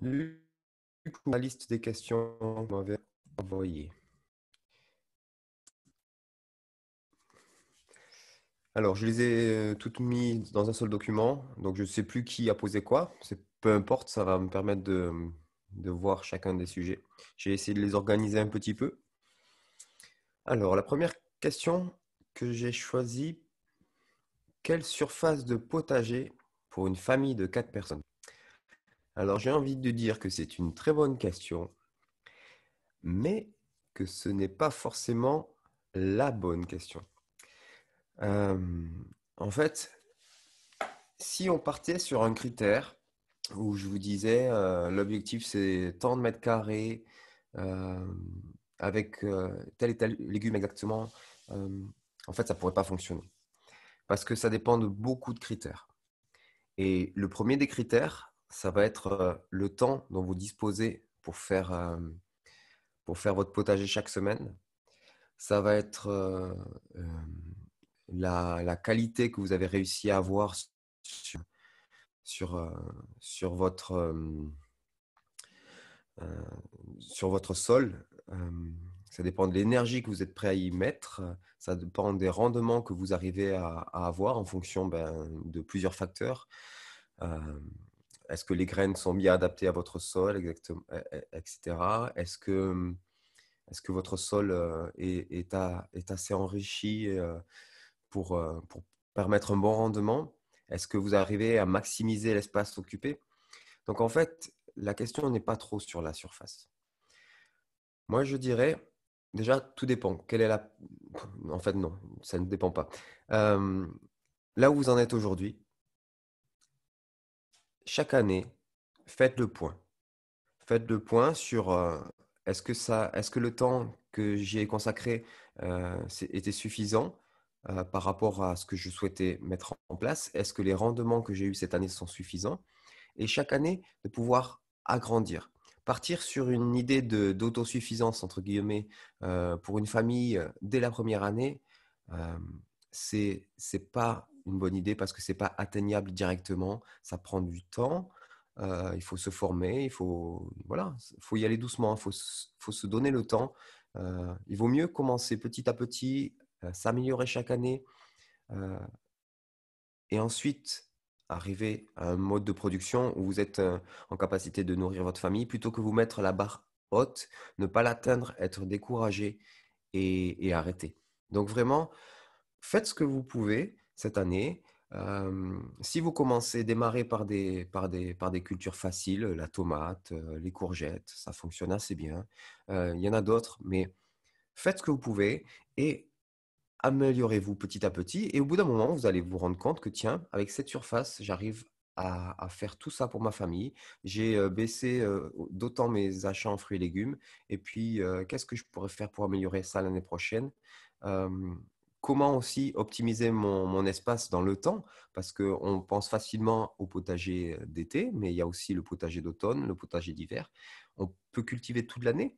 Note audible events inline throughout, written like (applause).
la liste des questions que m'avait envoyées. Alors, je les ai euh, toutes mises dans un seul document, donc je ne sais plus qui a posé quoi. C'est peu importe, ça va me permettre de voir chacun des sujets. J'ai essayé de les organiser un petit peu. Alors, la première question que j'ai choisie, quelle surface de potager pour une famille de quatre personnes alors j'ai envie de dire que c'est une très bonne question, mais que ce n'est pas forcément la bonne question. Euh, en fait, si on partait sur un critère où je vous disais euh, l'objectif c'est tant de mètres carrés euh, avec tel et tel légume exactement, en fait ça ne pourrait pas fonctionner parce que ça dépend de beaucoup de critères. Et le premier des critères, ça va être euh, le temps dont vous disposez pour faire, euh, pour faire votre potager chaque semaine. Ça va être euh, la, qualité que vous avez réussi à avoir sur, sur, votre... sur votre sol. ça dépend de l'énergie que vous êtes prêt à y mettre. Ça dépend des rendements que vous arrivez à, avoir en fonction ben, de plusieurs facteurs est-ce que les graines sont bien adaptées à votre sol, etc. Mm, est-ce que, votre sol euh, est, assez enrichi euh, euh, pour, permettre un bon rendement Est-ce que vous arrivez à maximiser l'espace occupé Donc en fait, la question n'est pas trop sur la surface. Moi, je dirais, déjà, tout dépend. Quelle est la... En fait, non, ça ne dépend pas. là où vous en êtes aujourd'hui, chaque année, faites le point. Faites le point sur euh, est-ce que, est que le temps que j'ai consacré euh, était suffisant euh, par rapport à ce que je souhaitais mettre en place Est-ce que les rendements que j'ai eus cette année sont suffisants Et chaque année, de pouvoir agrandir. Partir sur une idée d'autosuffisance, entre guillemets, pour une famille dès la première année, n'est pas une bonne idée parce que ce n'est pas atteignable directement, ça prend du temps, euh, il faut se former, il faut, voilà, faut y aller doucement, il faut, se donner le temps. Euh, il vaut mieux commencer petit à petit, euh, s'améliorer chaque année et ensuite arriver à un mode de production où vous êtes en capacité de nourrir votre famille plutôt que vous mettre la barre haute, ne pas l'atteindre, être découragé et arrêter. Donc vraiment, faites ce que vous pouvez cette année. si vous commencez, démarrez par des, par, des, des cultures faciles, la tomate, les courgettes, ça fonctionne assez bien. il y en a d'autres, mais faites ce que vous pouvez et améliorez-vous petit à petit. Et au bout d'un moment, vous allez vous rendre compte que, tiens, avec cette surface, j'arrive à, faire tout ça pour ma famille. J'ai baissé d'autant mes achats en fruits et légumes. Et puis, qu'est-ce que je pourrais faire pour améliorer ça l'année prochaine comment aussi optimiser mon, espace dans le temps, parce qu'on pense facilement au potager euh, d'été, mais il y a aussi le potager d'automne, le potager d'hiver. On peut cultiver toute l'année,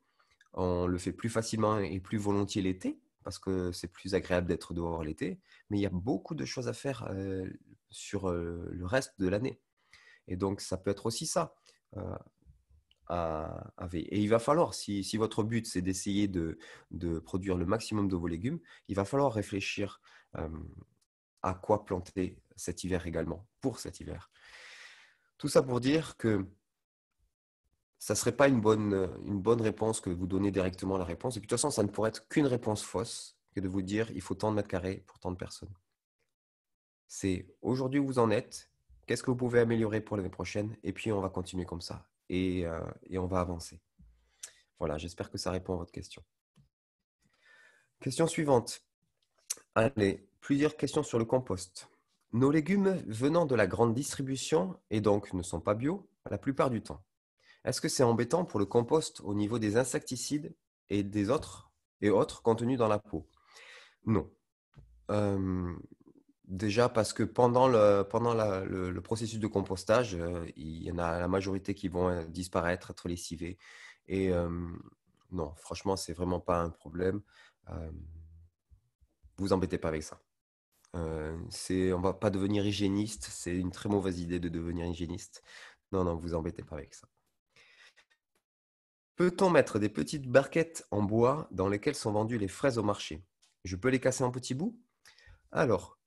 on le fait plus facilement et plus volontiers l'été, parce que c'est plus agréable d'être dehors l'été, mais il y a beaucoup de choses à faire euh, sur euh, le reste de l'année. Et donc ça peut être aussi ça. Et il va falloir, si, votre but c'est d'essayer de, produire le maximum de vos légumes, il va falloir réfléchir à quoi planter cet hiver également, pour cet hiver. Tout ça pour dire que ça ne serait pas une bonne, une bonne réponse que vous donnez directement la réponse. Et puis, de toute façon, ça ne pourrait être qu'une réponse fausse que de vous dire il faut tant de mètres carrés pour tant de personnes. C'est aujourd'hui où vous en êtes, qu'est-ce que vous pouvez améliorer pour l'année prochaine, et puis on va continuer comme ça. Euh, et, on va avancer. Voilà, j'espère que ça répond à votre question. Question suivante. Allez, plusieurs questions sur le compost. Nos légumes venant de la grande distribution et donc ne sont pas bio la plupart du temps. Est-ce que c'est embêtant pour le compost au niveau des insecticides et des autres et autres contenus dans la peau Non. Euh, Déjà parce que pendant le, pendant le, processus de compostage, euh, il y en a la majorité qui vont euh, disparaître, être lessivés. Et euh, non, franchement, n'est vraiment pas un problème. vous embêtez pas avec ça. c'est, on va pas devenir hygiéniste. C'est une très mauvaise idée de devenir hygiéniste. Non, non, vous embêtez pas avec ça. Peut-on mettre des petites barquettes en bois dans lesquelles sont vendues les fraises au marché Je peux les casser en petits bouts Alors,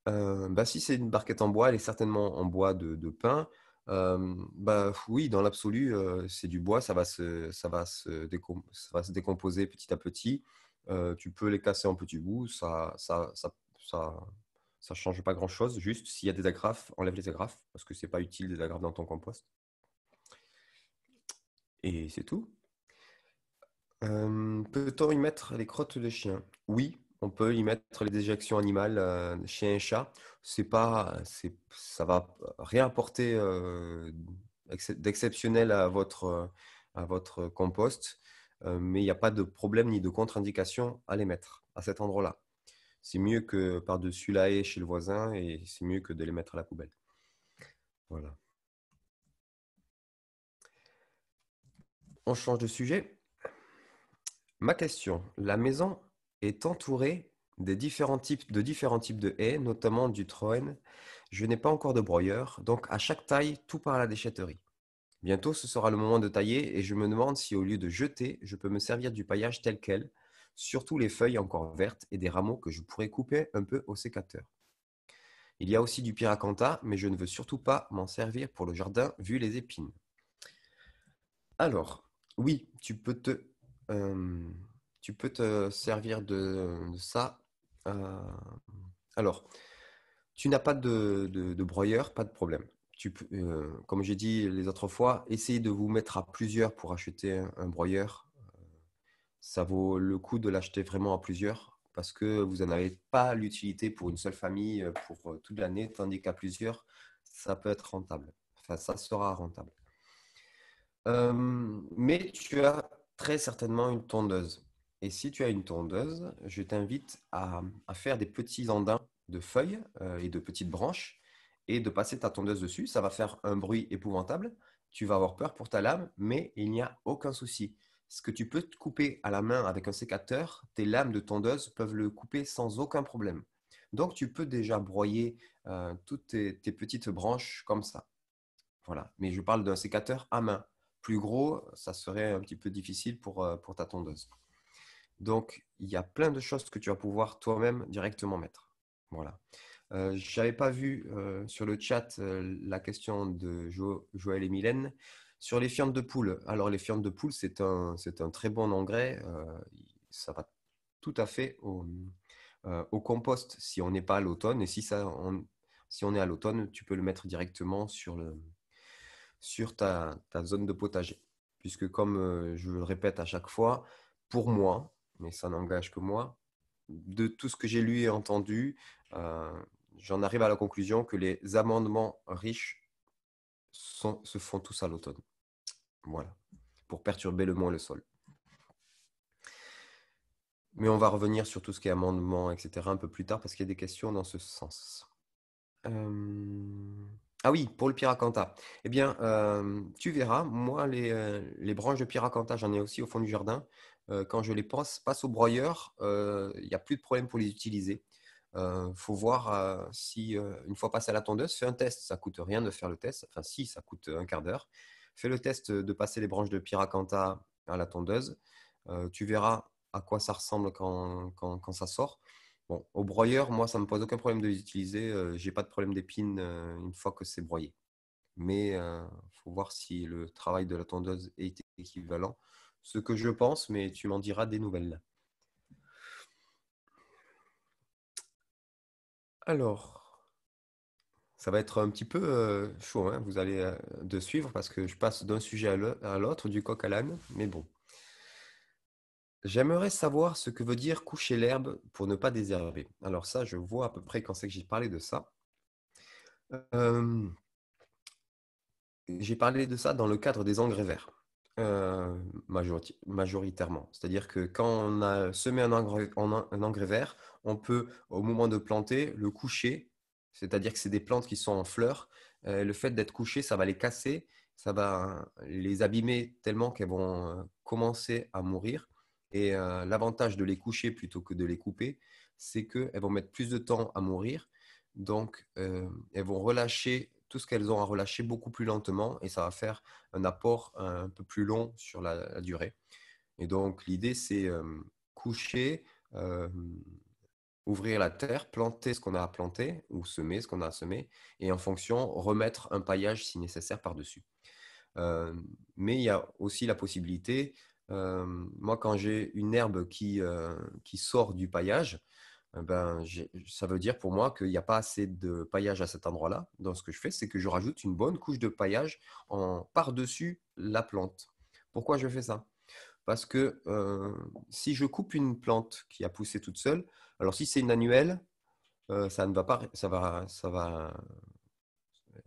bah, si c'est une barquette en bois, elle est certainement en bois de, de pin. Bah, oui, dans l'absolu, c'est du bois, ça va, se, va se décomposer petit à petit. tu peux les casser en petits bouts, ça ça, change pas grand-chose. Juste, s'il y a des agrafes, enlève les agrafes, parce que ce n'est pas utile des agrafes dans ton compost. Et c'est tout. Peut-on y mettre les crottes de chien Oui, on peut y mettre les déjections animales chien euh, chez un chat. C'est pas, c'est, ça va rien apporter euh, d'exceptionnel à votre, à votre compost, euh, mais il n'y a pas de problème ni de contre-indication à les mettre à cet endroit-là. C'est mieux que par-dessus la haie chez le voisin et c'est mieux que de les mettre à la poubelle. Voilà. On change de sujet. Ma question, la maison est entouré des différents types, de différents types de haies, notamment du troen. Je n'ai pas encore de broyeur, donc à chaque taille, tout part à la déchetterie. Bientôt, ce sera le moment de tailler et je me demande si au lieu de jeter, je peux me servir du paillage tel quel, surtout les feuilles encore vertes et des rameaux que je pourrais couper un peu au sécateur. Il y a aussi du piracanta, mais je ne veux surtout pas m'en servir pour le jardin vu les épines. Alors, oui, tu peux te... Euh, tu peux te servir de, ça. Euh, alors, tu n'as pas de, broyeur, pas de problème. Tu euh, comme j'ai dit les autres fois, essayez de vous mettre à plusieurs pour acheter un, broyeur. Euh, ça vaut le coup de l'acheter vraiment à plusieurs parce que vous n'en avez pas l'utilité pour une seule famille pour toute l'année, tandis qu'à plusieurs, ça peut être rentable. Enfin, ça sera rentable. mais tu as très certainement une tondeuse. Et si tu as une tondeuse, je t'invite à, faire des petits andins de feuilles euh, et de petites branches et de passer ta tondeuse dessus. Ça va faire un bruit épouvantable. Tu vas avoir peur pour ta lame, mais il n'y a aucun souci. Ce que tu peux te couper à la main avec un sécateur, tes lames de tondeuse peuvent le couper sans aucun problème. Donc tu peux déjà broyer euh, toutes tes, petites branches comme ça. Voilà. Mais je parle d'un sécateur à main. Plus gros, ça serait un petit peu difficile pour euh, ta tondeuse. Donc, il y a plein de choses que tu vas pouvoir toi-même directement mettre. Voilà. Euh, je n'avais pas vu euh, sur le chat euh, la question de Joël et Mylène. Sur les fientes de poule, alors les fientes de poule, c'est un, très bon engrais. ça va tout à fait au, compost si on n'est pas à l'automne. Et si, ça, on, est à l'automne, tu peux le mettre directement sur, ta zone de potager. Puisque comme je le répète à chaque fois, pour moi, mais ça n'engage que moi. De tout ce que j'ai lu et entendu, euh, j'en arrive à la conclusion que les amendements riches se font tous à l'automne. Voilà, pour perturber le moins le sol. Mais on va revenir sur tout ce qui est amendement, etc., un peu plus tard, parce qu'il y a des questions dans ce sens. Euh, ah oui, pour le Piracanta. Eh bien, euh, tu verras, moi, les, les branches de Piracanta, j'en ai aussi au fond du jardin. Euh, quand je les pense, passe au broyeur, euh, il n'y a plus de problème pour les utiliser. Il euh, faut voir si, une fois passé à la tondeuse, fais un test. Ça ne coûte rien de faire le test. Enfin, si, ça coûte un quart d'heure. Fais le test de passer les branches de Piracanta à la tondeuse. tu verras à quoi ça ressemble quand, ça sort. au broyeur, moi, ça ne me pose aucun problème de les utiliser. Je n'ai pas de problème d'épines une fois que c'est broyé. Mais il faut voir si le travail de la tondeuse est équivalent ce que je pense, mais tu m'en diras des nouvelles. Alors, ça va être un petit peu euh, chaud, hein, vous allez euh, de suivre parce que je passe d'un sujet à l'autre, du coq à l'âne, mais bon. J'aimerais savoir ce que veut dire coucher l'herbe pour ne pas désherber. Alors ça, je vois à peu près quand c'est que j'ai parlé de ça. Euh, j'ai parlé de ça dans le cadre des engrais verts. Euh, majoritairement. C'est-à-dire que quand on a semé un engrais, vert, on peut, au moment de planter, le coucher. C'est-à-dire que c'est des plantes qui sont en fleurs. Euh, le fait d'être couché, ça va les casser, ça va euh, les abîmer tellement qu'elles vont commencer à mourir. Et l'avantage de les coucher plutôt que de les couper, c'est qu'elles vont mettre plus de temps à mourir. Donc, elles vont relâcher tout ce qu'elles ont à relâcher beaucoup plus lentement et ça va faire un apport un peu plus long sur la, durée. Et donc l'idée, c'est coucher, ouvrir la terre, planter ce qu'on a à planter ou semer ce qu'on a à semer et en fonction remettre un paillage si nécessaire par-dessus. mais il y a aussi la possibilité, moi quand j'ai une herbe qui, qui sort du paillage, eh ben, ça veut dire pour moi qu'il n'y a pas assez de paillage à cet endroit-là. Donc, ce que je fais, c'est que je rajoute une bonne couche de paillage en par-dessus la plante. Pourquoi je fais ça Parce que euh, si je coupe une plante qui a poussé toute seule, alors si c'est une annuelle, euh, ça ne va pas, ça va, ça va,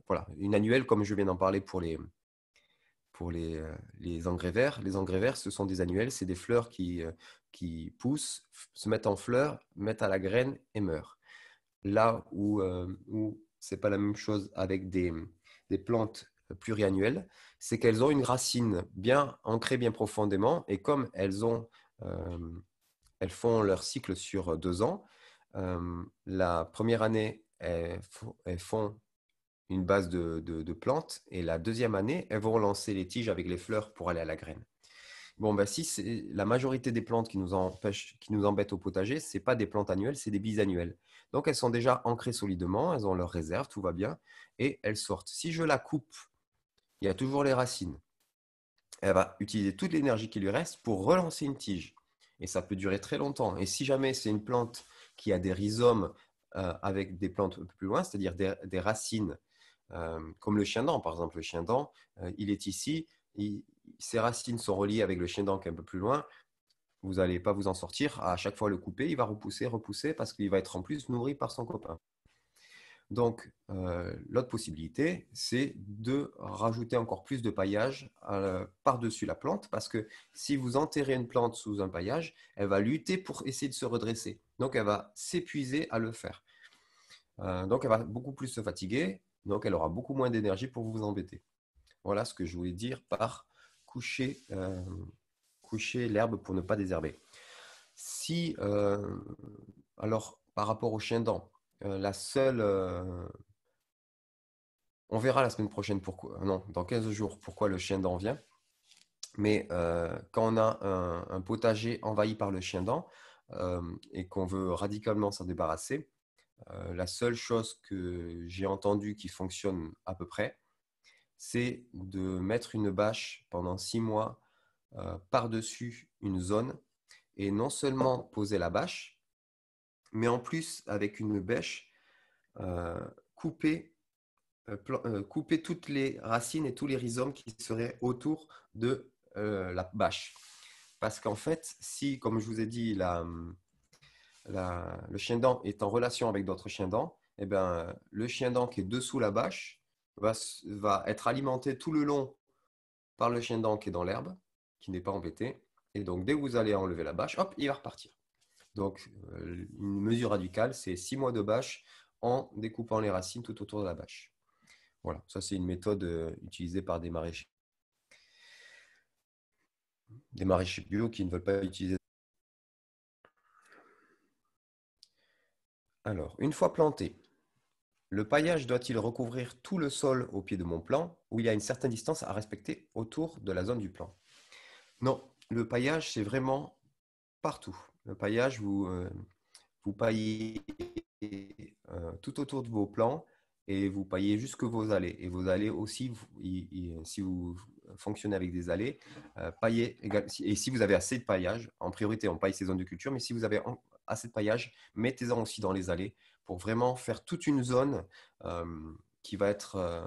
voilà, une annuelle comme je viens d'en parler pour les pour euh, les, engrais verts. Les engrais verts, ce sont des annuels, c'est des fleurs qui, euh, poussent, se mettent en fleurs, mettent à la graine et meurent. Là où, euh, où ce n'est pas la même chose avec des, plantes pluriannuelles, c'est qu'elles ont une racine bien ancrée, bien profondément, et comme elles, ont, elles font leur cycle sur deux ans, la première année, elles, font une base de, plantes et la deuxième année, elles vont relancer les tiges avec les fleurs pour aller à la graine. Bon, ben, si c'est la majorité des plantes qui nous, empêchent, qui nous embêtent au potager, ce pas des plantes annuelles, c'est des bisannuelles. Donc elles sont déjà ancrées solidement, elles ont leurs réserves, tout va bien, et elles sortent. Si je la coupe, il y a toujours les racines. Elle va utiliser toute l'énergie qui lui reste pour relancer une tige. Et ça peut durer très longtemps. Et si jamais c'est une plante qui a des rhizomes euh, avec des plantes un peu plus loin, c'est-à-dire des racines comme le chien dent, par exemple, le chien dent, il est ici, ses racines sont reliées avec le chien dent qui est un peu plus loin, vous n'allez pas vous en sortir. À chaque fois le couper, il va repousser, repousser, parce qu'il va être en plus nourri par son copain. Donc, l'autre possibilité, c'est de rajouter encore plus de paillage par-dessus la plante, parce que si vous enterrez une plante sous un paillage, elle va lutter pour essayer de se redresser. Donc, elle va s'épuiser à le faire. donc, elle va beaucoup plus se fatiguer. Donc, elle aura beaucoup moins d'énergie pour vous embêter. Voilà ce que je voulais dire par coucher, euh, l'herbe pour ne pas désherber. Si, euh, alors, par rapport au chien dent, euh, la seule. on verra la semaine prochaine pourquoi. Non, dans 15 jours, pourquoi le chien dent vient. Mais quand on a un, un, potager envahi par le chien dent et qu'on veut radicalement s'en débarrasser, euh, la seule chose que j'ai entendue qui fonctionne à peu près, c'est de mettre une bâche pendant six mois euh, par-dessus une zone et non seulement poser la bâche, mais en plus, avec une bêche, euh, couper, couper, toutes les racines et tous les rhizomes qui seraient autour de la bâche. Parce qu'en fait, si, comme je vous ai dit, la, hum, le chien dent est en relation avec d'autres chiens dents, eh ben, le chien dent qui est dessous la bâche va, va être alimenté tout le long par le chien dent qui est dans l'herbe, qui n'est pas embêté. Et donc, dès que vous allez enlever la bâche, hop, il va repartir. Donc, euh, une mesure radicale, c'est six mois de bâche en découpant les racines tout autour de la bâche. Voilà, ça c'est une méthode euh, utilisée par des maraîchers. Des maraîchers bio qui ne veulent pas utiliser Alors, une fois planté, le paillage doit-il recouvrir tout le sol au pied de mon plan ou il y a une certaine distance à respecter autour de la zone du plan Non, le paillage, c'est vraiment partout. Le paillage, vous, euh, vous paillez euh, tout autour de vos plans et vous paillez jusque vos allées. Et vos allées aussi, si vous fonctionnez avec des allées, euh, paillez. Et si vous avez assez de paillage, en priorité, on paille ces zones de culture, mais si vous avez assez de paillage, mettez-en aussi dans les allées pour vraiment faire toute une zone euh, qui va être euh,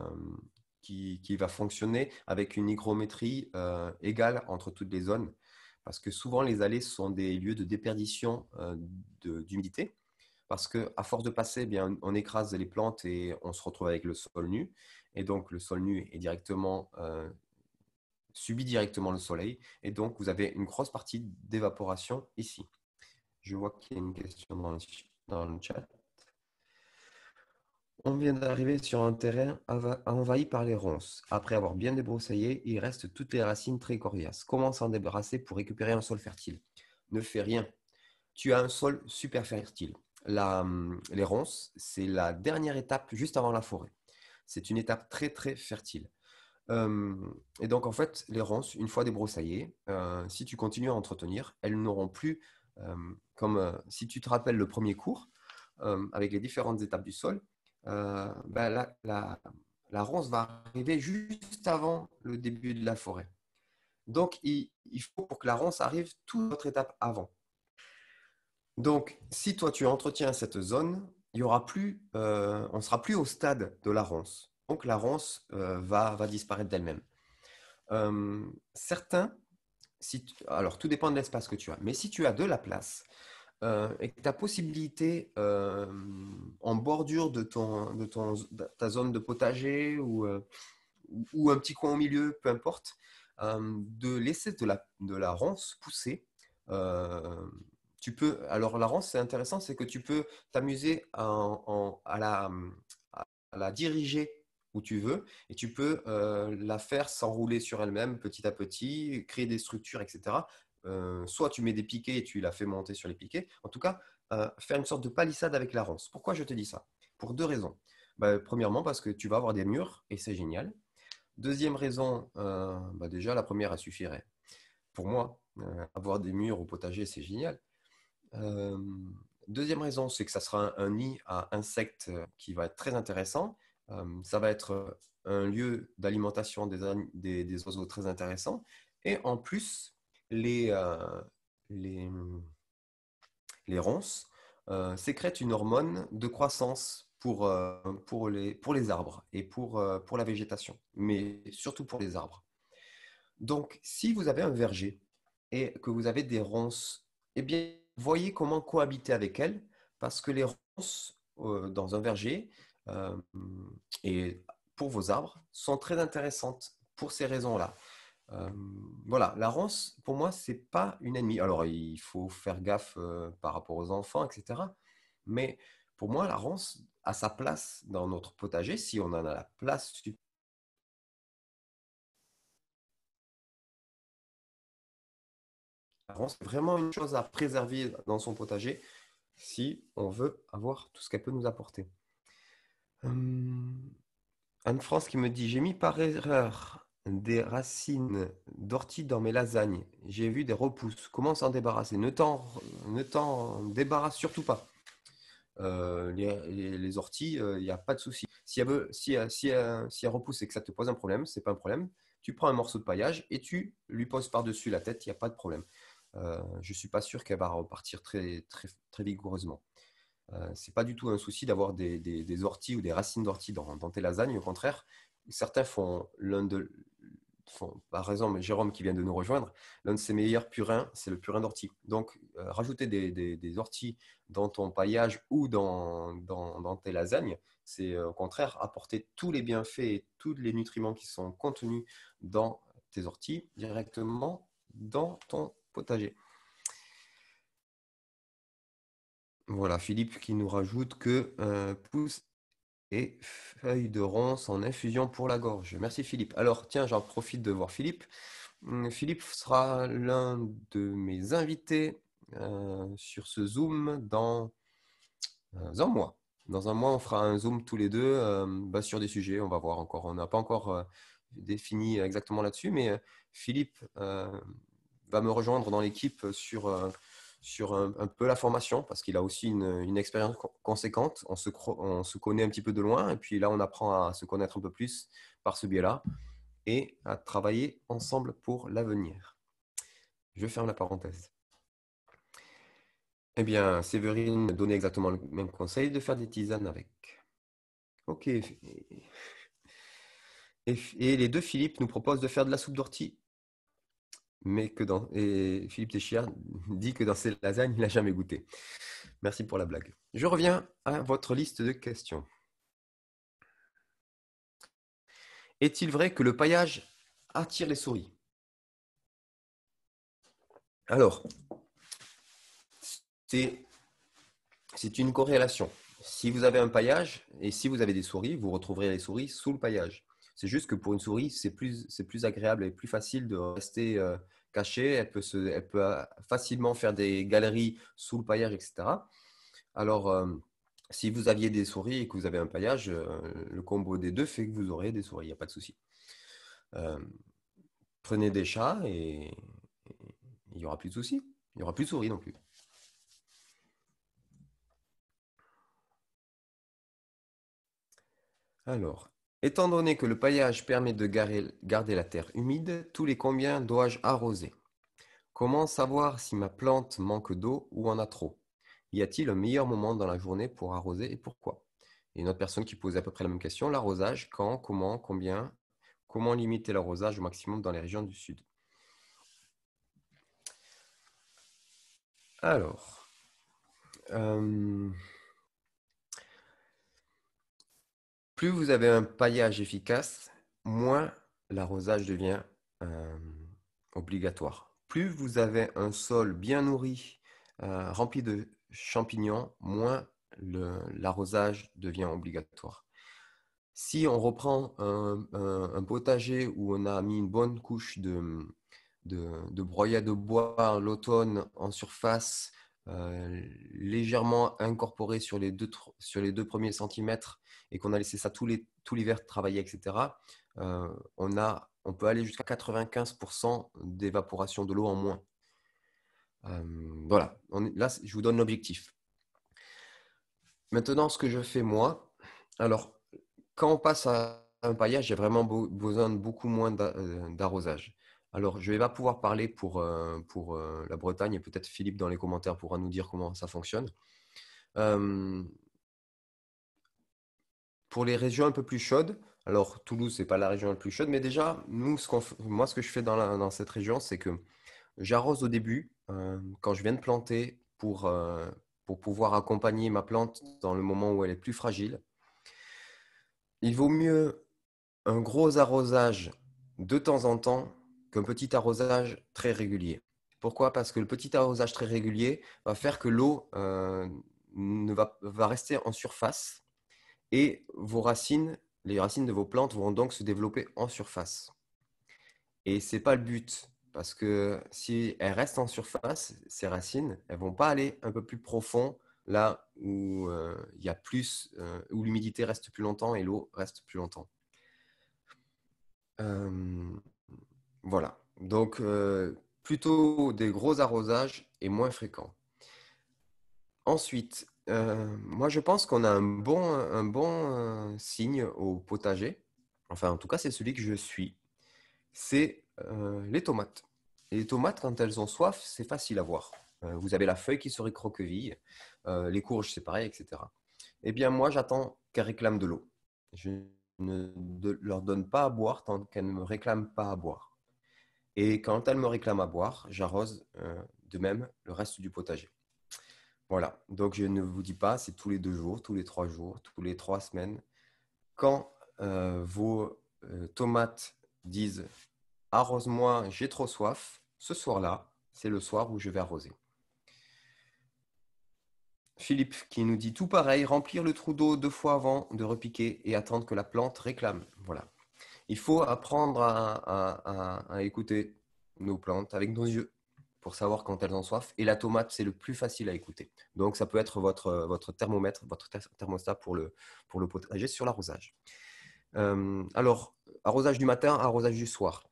qui, qui, va fonctionner avec une hygrométrie euh, égale entre toutes les zones. Parce que souvent, les allées sont des lieux de déperdition d'humidité. Parce qu'à force de passer, eh bien, on écrase les plantes et on se retrouve avec le sol nu. Et donc, le sol nu est directement subit directement le soleil et donc vous avez une grosse partie d'évaporation ici. Je vois qu'il y a une question dans le, chat. On vient d'arriver sur un terrain envahi par les ronces. Après avoir bien débroussaillé, il reste toutes les racines très coriaces. Comment s'en débarrasser pour récupérer un sol fertile Ne fais rien. Tu as un sol super fertile. Hum, les ronces, c'est la dernière étape juste avant la forêt. C'est une étape très très fertile. Hum, et donc en fait, les ronces, une fois débroussaillées, euh, si tu continues à entretenir, elles n'auront plus euh, comme euh, si tu te rappelles le premier cours, euh, avec les différentes étapes du sol, ben la, ronce va arriver juste avant le début de la forêt. Donc, il, faut pour que la ronce arrive toute autre étape avant. Donc, si toi tu entretiens cette zone, il y aura plus, on ne sera plus au stade de la ronce. Donc la ronce va, disparaître d'elle-même. certains alors tout dépend de l'espace que tu as, mais si tu as de la place euh, et que tu as possibilité euh, en bordure de, ton, de, ton, ta zone de potager euh, ou, ou, un petit coin au milieu, peu importe, de laisser de la, de la ronce pousser. tu peux, alors la ronce, c'est intéressant, c'est que tu peux t'amuser à, la, à la diriger tu veux, et tu peux euh, la faire s'enrouler sur elle-même petit à petit, créer des structures, etc. Euh, soit tu mets des piquets et tu la fais monter sur les piquets. En tout cas, euh, faire une sorte de palissade avec la ronce. Pourquoi je te dis ça Pour deux raisons. Bah, premièrement, parce que tu vas avoir des murs et c'est génial. Deuxième raison, bah, déjà la première, elle suffirait. Pour moi, avoir des murs au potager, c'est génial. Deuxième raison, c'est que ça sera un, nid à insectes qui va être très intéressant. Euh, ça va être euh, un lieu d'alimentation des, oiseaux très intéressant. Et en plus, les, euh, ronces sécrètent une hormone de croissance pour, les, arbres et pour, pour la végétation, mais surtout pour les arbres. Donc, si vous avez un verger et que vous avez des ronces, eh bien, voyez comment cohabiter avec elles, parce que les ronces dans un verger, euh, et pour vos arbres sont très intéressantes pour ces raisons-là. Euh, voilà, la ronce, pour moi, c'est pas une ennemie. Alors, il faut faire gaffe euh, par rapport aux enfants, etc. Mais pour moi, la ronce a sa place dans notre potager si on en a la place. La ronce, c'est vraiment une chose à préserver dans son potager si on veut avoir tout ce qu'elle peut nous apporter. Euh, Anne-France qui me dit J'ai mis par erreur des racines d'ortie dans mes lasagnes. J'ai vu des repousses. Comment s'en débarrasser Ne t'en débarrasse surtout pas. Euh, les, orties, il euh, n'y a pas de souci. Si elle, repousse et que ça te pose un problème, c'est pas un problème. Tu prends un morceau de paillage et tu lui poses par-dessus la tête, il n'y a pas de problème. je ne suis pas sûr qu'elle va repartir très, très, très vigoureusement. Ce euh, c'est pas du tout un souci d'avoir des, orties ou des racines d'orties dans, tes lasagnes. Au contraire, certains font l'un de. Font, par exemple, Jérôme qui vient de nous rejoindre, l'un de ses meilleurs purins, c'est le purin d'ortie. Donc, euh, rajouter des, orties dans ton paillage ou dans, tes lasagnes, c'est euh, au contraire apporter tous les bienfaits et tous les nutriments qui sont contenus dans tes orties directement dans ton potager. Voilà, Philippe qui nous rajoute que euh, pouce et feuille de ronce en infusion pour la gorge. Merci Philippe. Alors tiens, j'en profite de voir Philippe. Hum, Philippe sera l'un de mes invités euh, sur ce Zoom dans euh, un mois. Dans un mois, on fera un Zoom tous les deux bah, sur des sujets. On va voir encore. On n'a pas encore défini exactement là-dessus, mais Philippe va me rejoindre dans l'équipe sur sur un, peu la formation parce qu'il a aussi une, expérience conséquente. On se, connaît un petit peu de loin et puis là, on apprend à se connaître un peu plus par ce biais-là et à travailler ensemble pour l'avenir. Je ferme la parenthèse. Eh bien, Séverine donnait exactement le même conseil de faire des tisanes avec. Ok. Et, les deux Philippe nous proposent de faire de la soupe d'ortie mais que dans et Philippe Téchier (laughs) dit que dans ses lasagnes, il n'a jamais goûté. Merci pour la blague. Je reviens à votre liste de questions. Est-il vrai que le paillage attire les souris Alors, c'est une corrélation. Si vous avez un paillage et si vous avez des souris, vous retrouverez les souris sous le paillage. C'est juste que pour une souris, c'est plus, plus agréable et plus facile de rester caché. Euh, cachée. Elle peut, peut euh, facilement faire des galeries sous le paillage, etc. Alors, euh, si vous aviez des souris et que vous avez un paillage, le combo des deux fait que vous aurez des souris, il n'y a pas de souci. prenez des chats et il n'y aura plus de soucis. Il n'y aura plus de souris non plus. Alors, Étant donné que le paillage permet de garder la terre humide, tous les combien dois-je arroser Comment savoir si ma plante manque d'eau ou en a trop Y a-t-il un meilleur moment dans la journée pour arroser et pourquoi Et une autre personne qui posait à peu près la même question, l'arrosage, quand, comment, combien Comment limiter l'arrosage au maximum dans les régions du sud Alors, euh, Plus vous avez un paillage efficace, moins l'arrosage devient euh, obligatoire. Plus vous avez un sol bien nourri, euh, rempli de champignons, moins l'arrosage devient obligatoire. Si on reprend un, potager où on a mis une bonne couche de, de, de broyat de bois l'automne en surface, euh, légèrement incorporé sur les deux, sur les deux premiers centimètres et qu'on a laissé ça tout l'hiver travailler, etc., euh, on, a, on peut aller jusqu'à 95% d'évaporation de l'eau en moins. Euh, voilà, là, je vous donne l'objectif. Maintenant, ce que je fais moi, alors, quand on passe à un paillage, j'ai vraiment besoin de beaucoup moins d'arrosage. Alors, je ne vais pas pouvoir parler pour, euh, pour euh, la Bretagne et peut-être Philippe dans les commentaires pourra nous dire comment ça fonctionne. Euh, pour les régions un peu plus chaudes, alors Toulouse, ce n'est pas la région la plus chaude, mais déjà, nous, moi, ce que je fais dans, cette région, c'est que j'arrose au début, quand je viens de planter, pour, pour pouvoir accompagner ma plante dans le moment où elle est plus fragile. Il vaut mieux un gros arrosage de temps en temps petit arrosage très régulier. Pourquoi Parce que le petit arrosage très régulier va faire que l'eau euh, ne va, va, rester en surface et vos racines, les racines de vos plantes vont donc se développer en surface. Et ce n'est pas le but, parce que si elles restent en surface, ces racines, elles ne vont pas aller un peu plus profond là où euh, il y a plus, euh, où l'humidité reste plus longtemps et l'eau reste plus longtemps. Voilà. Donc, euh, plutôt des gros arrosages et moins fréquents. Ensuite, euh, moi, je pense qu'on a un bon, un bon euh, signe au potager. Enfin, en tout cas, c'est celui que je suis. C'est les tomates. les tomates, quand elles ont soif, c'est facile à voir. vous avez la feuille qui se récroqueville, les courges, c'est pareil, etc. Eh bien, moi, j'attends qu'elles réclament de l'eau. Je ne leur donne pas à boire tant qu'elles ne me réclament pas à boire. Et quand elle me réclame à boire, j'arrose euh, de même le reste du potager. Voilà, donc je ne vous dis pas, c'est tous les deux jours, tous les trois jours, tous les trois semaines. Quand euh, vos euh, tomates disent arrose-moi, j'ai trop soif, ce soir-là, c'est le soir où je vais arroser. Philippe qui nous dit tout pareil, remplir le trou d'eau deux fois avant de repiquer et attendre que la plante réclame. Voilà, il faut apprendre à, écouter nos plantes avec nos yeux pour savoir quand elles ont soif. Et la tomate, c'est le plus facile à écouter. Donc, ça peut être votre, votre thermomètre, votre thermostat pour le, pour le potager sur l'arrosage. Euh, alors, arrosage du matin, arrosage du soir.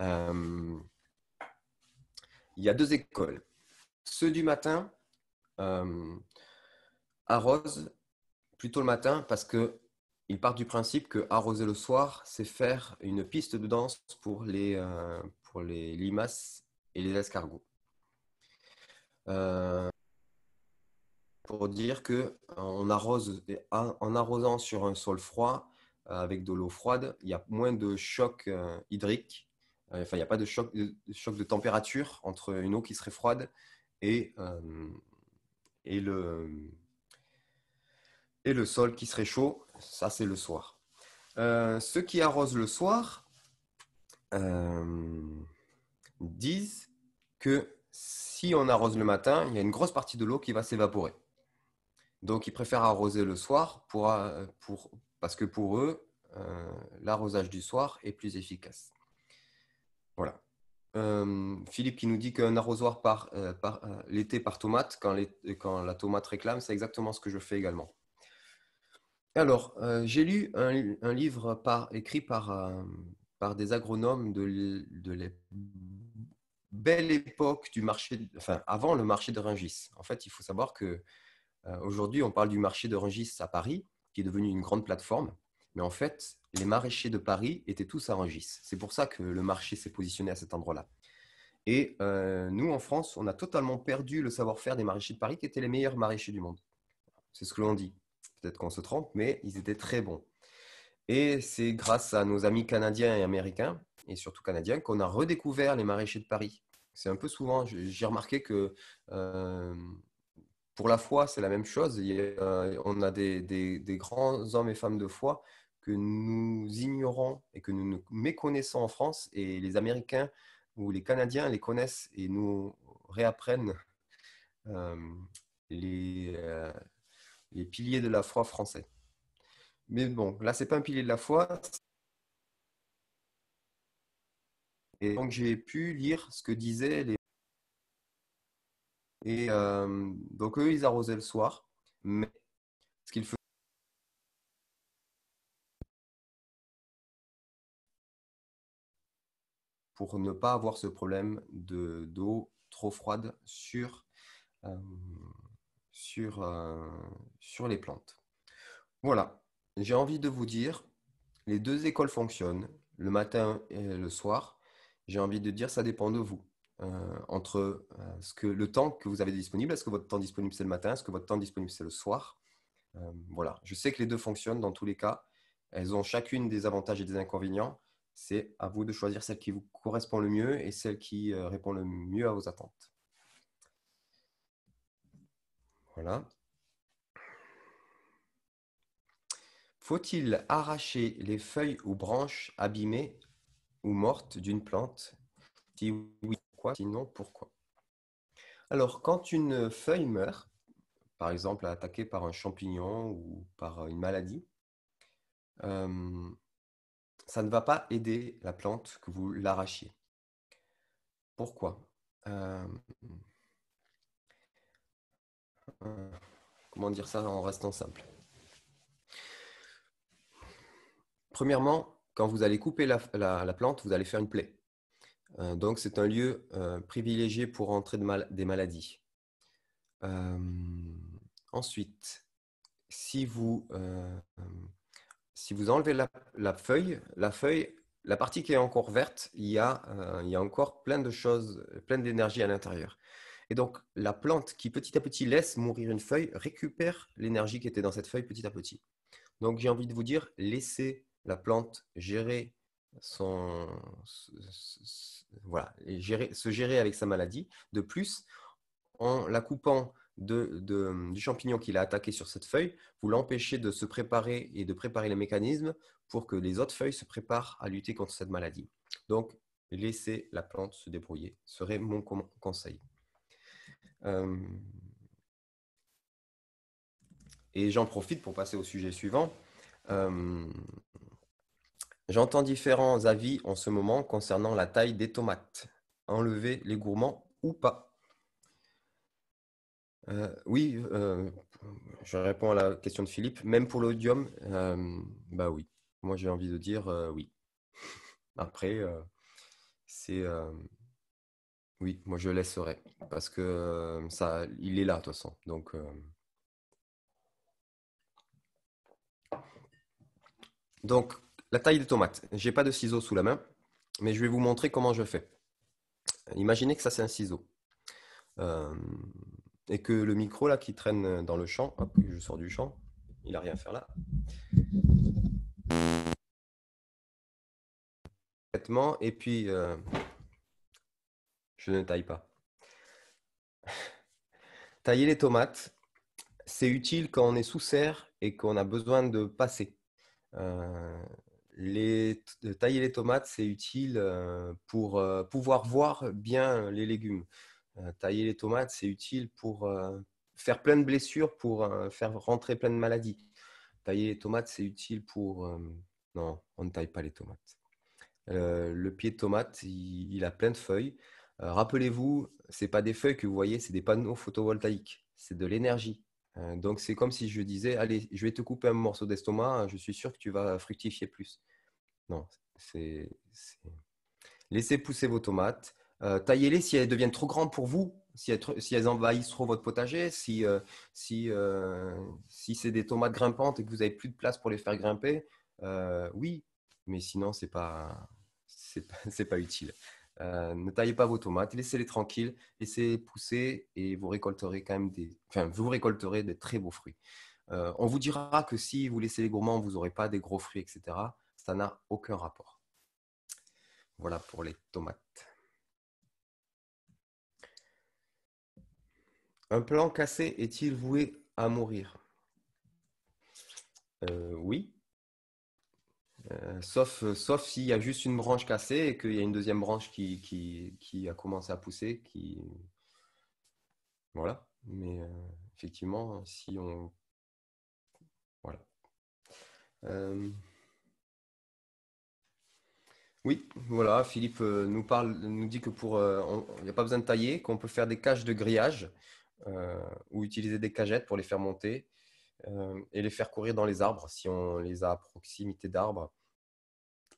Euh, il y a deux écoles. Ceux du matin euh, arrosent plutôt le matin parce que il part du principe que arroser le soir, c'est faire une piste de danse pour les, euh, pour les limaces et les escargots. Euh, pour dire que euh, on arrose, en arrosant sur un sol froid, avec de l'eau froide, il y a moins de choc hydrique, enfin il n'y a pas de choc, de de température entre une eau qui serait froide et, et le et le sol qui serait chaud, ça c'est le soir. Euh, ceux qui arrosent le soir euh, disent que si on arrose le matin, il y a une grosse partie de l'eau qui va s'évaporer. Donc ils préfèrent arroser le soir pour, euh, parce que pour eux, l'arrosage du soir est plus efficace. Voilà. Philippe qui nous dit qu'un arrosoir par, l'été par tomate, quand, la tomate réclame, c'est exactement ce que je fais également. Alors, euh, j'ai lu un, livre écrit euh, par, des agronomes de, la belle époque du marché, enfin, avant le marché de Rungis. En fait, il faut savoir que euh, aujourd'hui, on parle du marché de Rungis à Paris, qui est devenu une grande plateforme. Mais en fait, les maraîchers de Paris étaient tous à Rungis. C'est pour ça que le marché s'est positionné à cet endroit-là. Et nous, en France, on a totalement perdu le savoir-faire des maraîchers de Paris, qui étaient les meilleurs maraîchers du monde. C'est ce que l'on dit peut-être qu'on se trompe, mais ils étaient très bons. Et c'est grâce à nos amis canadiens et américains, et surtout canadiens, qu'on a redécouvert les maraîchers de Paris. C'est un peu souvent, j'ai remarqué que euh, pour la foi, c'est la même chose. Euh, on a des, grands hommes et femmes de foi que nous ignorons et que nous, méconnaissons en France, et les Américains ou les Canadiens les connaissent et nous réapprennent euh, les, les piliers de la foi français. Mais bon, là, n'est pas un pilier de la foi. Et donc, j'ai pu lire ce que disaient les. Et euh, donc, eux, ils arrosaient le soir. Mais ce qu'ils faut pour ne pas avoir ce problème d'eau trop froide sur, euh, sur, euh, sur les plantes. Voilà, j'ai envie de vous dire, les deux écoles fonctionnent, le matin et le soir. J'ai envie de dire, ça dépend de vous. Euh, entre euh, ce que, le temps que vous avez disponible, est-ce que votre temps disponible c'est le matin, est-ce que votre temps disponible c'est le soir Voilà, je sais que les deux fonctionnent dans tous les cas. Elles ont chacune des avantages et des inconvénients. C'est à vous de choisir celle qui vous correspond le mieux et celle qui répond le mieux à vos attentes. Voilà. Faut-il arracher les feuilles ou branches abîmées ou mortes d'une plante Si oui, pourquoi Sinon, pourquoi Alors, quand une feuille meurt, par exemple attaquée par un champignon ou par une maladie, euh, ça ne va pas aider la plante que vous l'arrachiez. Pourquoi euh, euh, comment dire ça en restant simple Premièrement, quand vous allez couper la, plante, vous allez faire une plaie. Euh, donc, c'est un lieu euh, privilégié pour entrer des maladies. ensuite, si vous, enlevez la, feuille, la feuille, la partie qui est encore verte, il y a, il y a encore plein de choses, plein d'énergie à l'intérieur. Et donc, la plante qui petit à petit laisse mourir une feuille récupère l'énergie qui était dans cette feuille petit à petit. Donc, j'ai envie de vous dire, laissez la plante gérer son, se gérer avec sa maladie. De plus, en la coupant du champignon qu'il a attaqué sur cette feuille, vous l'empêchez de se préparer et de préparer les mécanismes pour que les autres feuilles se préparent à lutter contre cette maladie. Donc, laissez la plante se débrouiller, serait mon conseil. Euh, et j'en profite pour passer au sujet suivant. Euh, j'entends différents avis en ce moment concernant la taille des tomates. Enlever les gourmands ou pas euh, Oui, je réponds à la question de Philippe. Même pour l'odium, bah oui. Moi, j'ai envie de dire oui. (laughs) Après, c'est oui, moi je laisserai parce que euh, ça, il est là de toute façon. Donc, euh. donc la taille des tomates. J'ai pas de ciseaux sous la main, mais je vais vous montrer comment je fais. Imaginez que ça c'est un ciseau euh, et que le micro là qui traîne dans le champ, hop, je sors du champ, il n'a rien à faire là. Et puis ne taille pas. (laughs) Tailler les tomates, c'est utile quand on est sous serre et qu'on a besoin de passer. Euh, tailler les tomates, c'est utile pour pouvoir voir bien les légumes. tailler les tomates, c'est utile pour faire plein de blessures, pour euh, faire rentrer plein de maladies. Tailler les tomates, c'est utile pour... Euh, non, on ne taille pas les tomates. le pied de tomate, il a plein de feuilles. Euh, rappelez-vous, ce pas des feuilles que vous voyez, c'est des panneaux photovoltaïques, c'est de l'énergie. Euh, donc c'est comme si je disais, allez, je vais te couper un morceau d'estomac, hein, je suis sûr que tu vas fructifier plus. Non, c'est... Laissez pousser vos tomates, euh, taillez-les si elles deviennent trop grandes pour vous, si elles, envahissent trop votre potager, si, si, si c'est des tomates grimpantes et que vous n'avez plus de place pour les faire grimper, oui, mais sinon, ce n'est pas, (laughs) pas utile. Euh, ne taillez pas vos tomates, laissez-les tranquilles, laissez les pousser et vous récolterez quand même des, enfin, vous récolterez de très beaux fruits. Euh, on vous dira que si vous laissez les gourmands, vous n'aurez pas des gros fruits, etc. Ça n'a aucun rapport. Voilà pour les tomates. Un plan cassé est-il voué à mourir euh, Oui, euh, sauf sauf s'il y a juste une branche cassée et qu'il y a une deuxième branche qui, qui, a commencé à pousser. Qui... Voilà. Mais euh, effectivement, si on. Voilà. Euh, oui, voilà, Philippe nous parle, nous dit que pour il n'y a pas besoin de tailler, qu'on peut faire des cages de grillage ou utiliser des cagettes pour les faire monter. et les faire courir dans les arbres si on les a à proximité d'arbres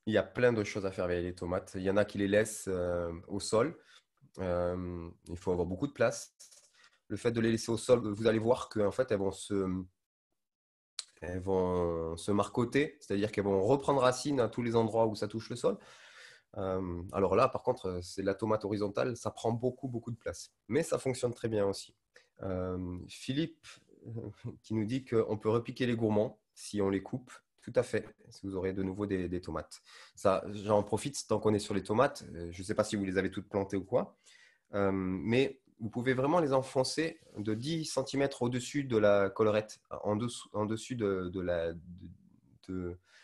il y a plein de choses à faire avec les tomates. Il y en a qui les laissent euh, au sol. Euh, il faut avoir beaucoup de place. Le fait de les laisser au sol, vous allez voir qu'en fait, elles vont se, vont se marcoter, c'est-à-dire qu'elles vont reprendre racine à tous les endroits où ça touche le sol. Euh, alors là, par contre, c'est la tomate horizontale, ça prend beaucoup, beaucoup de place. Mais ça fonctionne très bien aussi. Philippe, (laughs) qui nous dit qu'on peut repiquer les gourmands si on les coupe tout à fait. Si vous aurez de nouveau des, tomates. Ça, j'en profite tant qu'on est sur les tomates. Euh, je ne sais pas si vous les avez toutes plantées ou quoi, euh, mais vous pouvez vraiment les enfoncer de 10 cm au-dessus de la collerette, en dessous, en dessus de, la.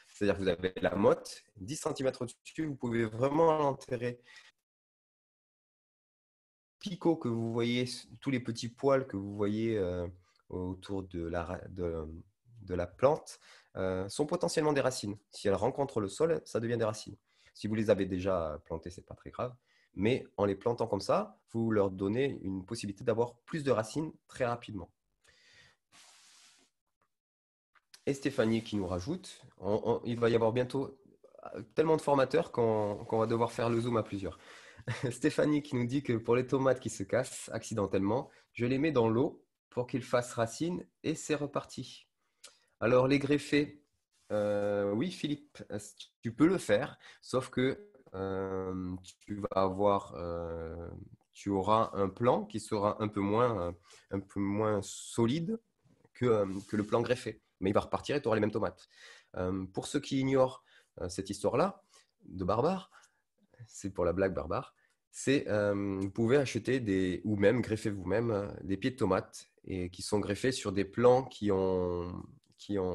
c'est-à-dire que vous avez la motte, 10 cm au-dessus, vous pouvez vraiment l'enterrer. Picot que vous voyez, tous les petits poils que vous voyez euh, autour de la, de la plante euh, sont potentiellement des racines. Si elles rencontrent le sol, ça devient des racines. Si vous les avez déjà plantées, c'est pas très grave. Mais en les plantant comme ça, vous leur donnez une possibilité d'avoir plus de racines très rapidement. Et Stéphanie qui nous rajoute, il va y avoir bientôt euh, tellement de formateurs qu'on va devoir faire le zoom à plusieurs. (laughs) Stéphanie qui nous dit que pour les tomates qui se cassent accidentellement, je les mets dans l'eau pour qu'ils fassent racine et c'est reparti. Alors, les greffés, euh, oui, Philippe, tu peux le faire, sauf que euh, tu vas avoir, euh, tu auras un plan qui sera un peu moins, un peu moins solide que, que, le plan greffé. Mais il va repartir et tu auras les mêmes tomates. pour ceux qui ignorent cette histoire-là de barbare, c'est pour la blague barbare, c'est vous pouvez acheter des, ou même greffer vous-même des pieds de tomates et qui sont greffés sur des plans qui ont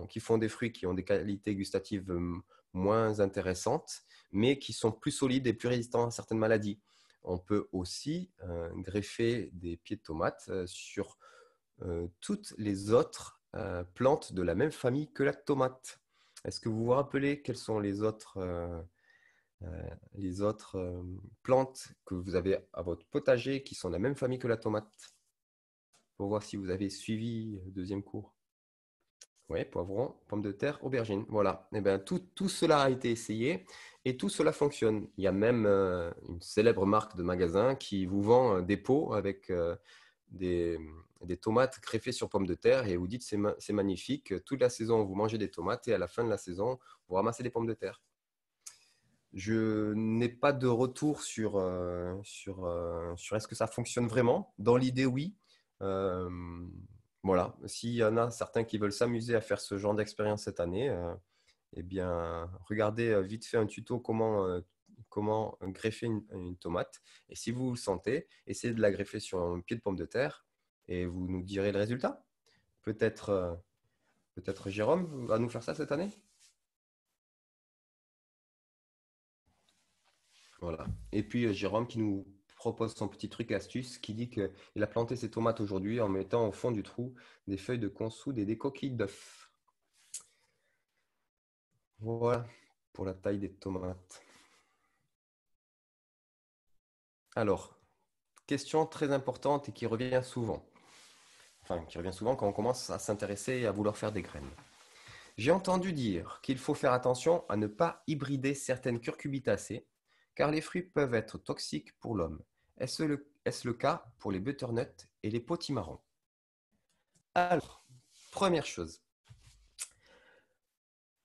qui, font des fruits qui ont des qualités gustatives euh, moins intéressantes, mais qui sont plus solides et plus résistants à certaines maladies. On peut aussi euh, greffer des pieds de tomates euh, sur toutes les autres plantes de la même famille que la tomate. Est-ce que vous vous rappelez quelles sont les autres, les autres plantes que vous avez à votre potager qui sont de la même famille que la tomate Pour voir si vous avez suivi le deuxième cours. Oui, poivron, pommes de terre, aubergines. Voilà. Et eh bien, tout, cela a été essayé et tout cela fonctionne. Il y a même euh, une célèbre marque de magasin qui vous vend euh, des pots avec euh, des, tomates greffées sur pommes de terre et vous dites c'est, c'est magnifique. Toute la saison, vous mangez des tomates et à la fin de la saison, vous ramassez des pommes de terre. Je n'ai pas de retour sur, sur, sur est-ce que ça fonctionne vraiment. Dans l'idée, oui voilà, s'il y en a certains qui veulent s'amuser à faire ce genre d'expérience cette année, euh, eh bien, regardez euh, vite fait un tuto comment, euh, comment greffer une, tomate. Et si vous le sentez, essayez de la greffer sur un pied de pomme de terre et vous nous direz le résultat. Peut-être peut-être Jérôme va nous faire ça cette année. Voilà. Et puis Jérôme qui nous propose son petit truc astuce qui dit qu'il a planté ses tomates aujourd'hui en mettant au fond du trou des feuilles de consoude et des coquilles d'œufs. Voilà pour la taille des tomates. Alors, question très importante et qui revient souvent. Enfin, qui revient souvent quand on commence à s'intéresser et à vouloir faire des graines. J'ai entendu dire qu'il faut faire attention à ne pas hybrider certaines curcubitacées, car les fruits peuvent être toxiques pour l'homme. Est-ce le, cas pour les butternuts et les potimarrons Alors, première chose,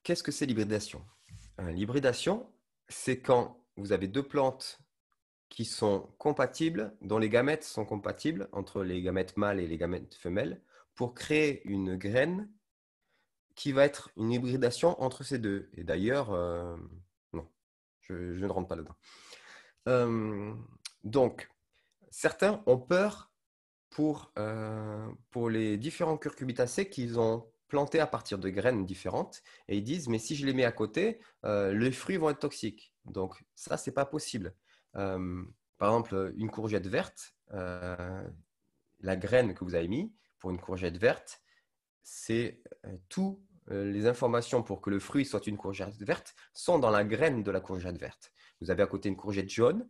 qu'est-ce que c'est l'hybridation euh, L'hybridation, c'est quand vous avez deux plantes qui sont compatibles, dont les gamètes sont compatibles entre les gamètes mâles et les gamètes femelles, pour créer une graine qui va être une hybridation entre ces deux. Et d'ailleurs, euh, non, je, ne rentre pas là-dedans. Euh, donc, certains ont peur pour, euh, les différents curcubitacés qu'ils ont plantés à partir de graines différentes et ils disent mais si je les mets à côté, euh, les fruits vont être toxiques. Donc ça n'est pas possible. Euh, par exemple une courgette verte, la graine que vous avez mise pour une courgette verte, c'est toutes les informations pour que le fruit soit une courgette verte sont dans la graine de la courgette verte. Vous avez à côté une courgette jaune,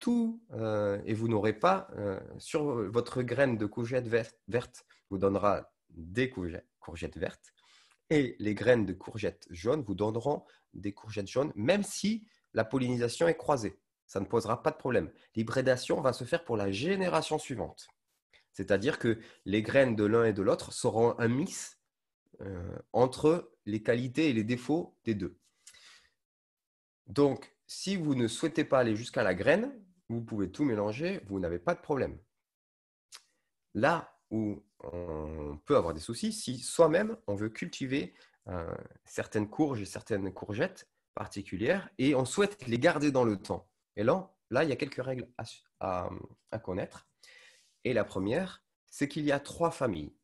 tout, euh, et vous n'aurez pas euh, sur votre graine de courgette verte, vous donnera des courgettes, vertes, et les graines de courgettes jaunes vous donneront des courgettes jaunes, même si la pollinisation est croisée. Ça ne posera pas de problème. L'hybridation va se faire pour la génération suivante. C'est-à-dire que les graines de l'un et de l'autre seront un mix euh, entre les qualités et les défauts des deux. Donc, si vous ne souhaitez pas aller jusqu'à la graine, vous pouvez tout mélanger, vous n'avez pas de problème. Là où on peut avoir des soucis, si soi-même on veut cultiver euh, certaines courges et certaines courgettes particulières et on souhaite les garder dans le temps. Et là, là il y a quelques règles à, connaître. Et la première, c'est qu'il y a trois familles.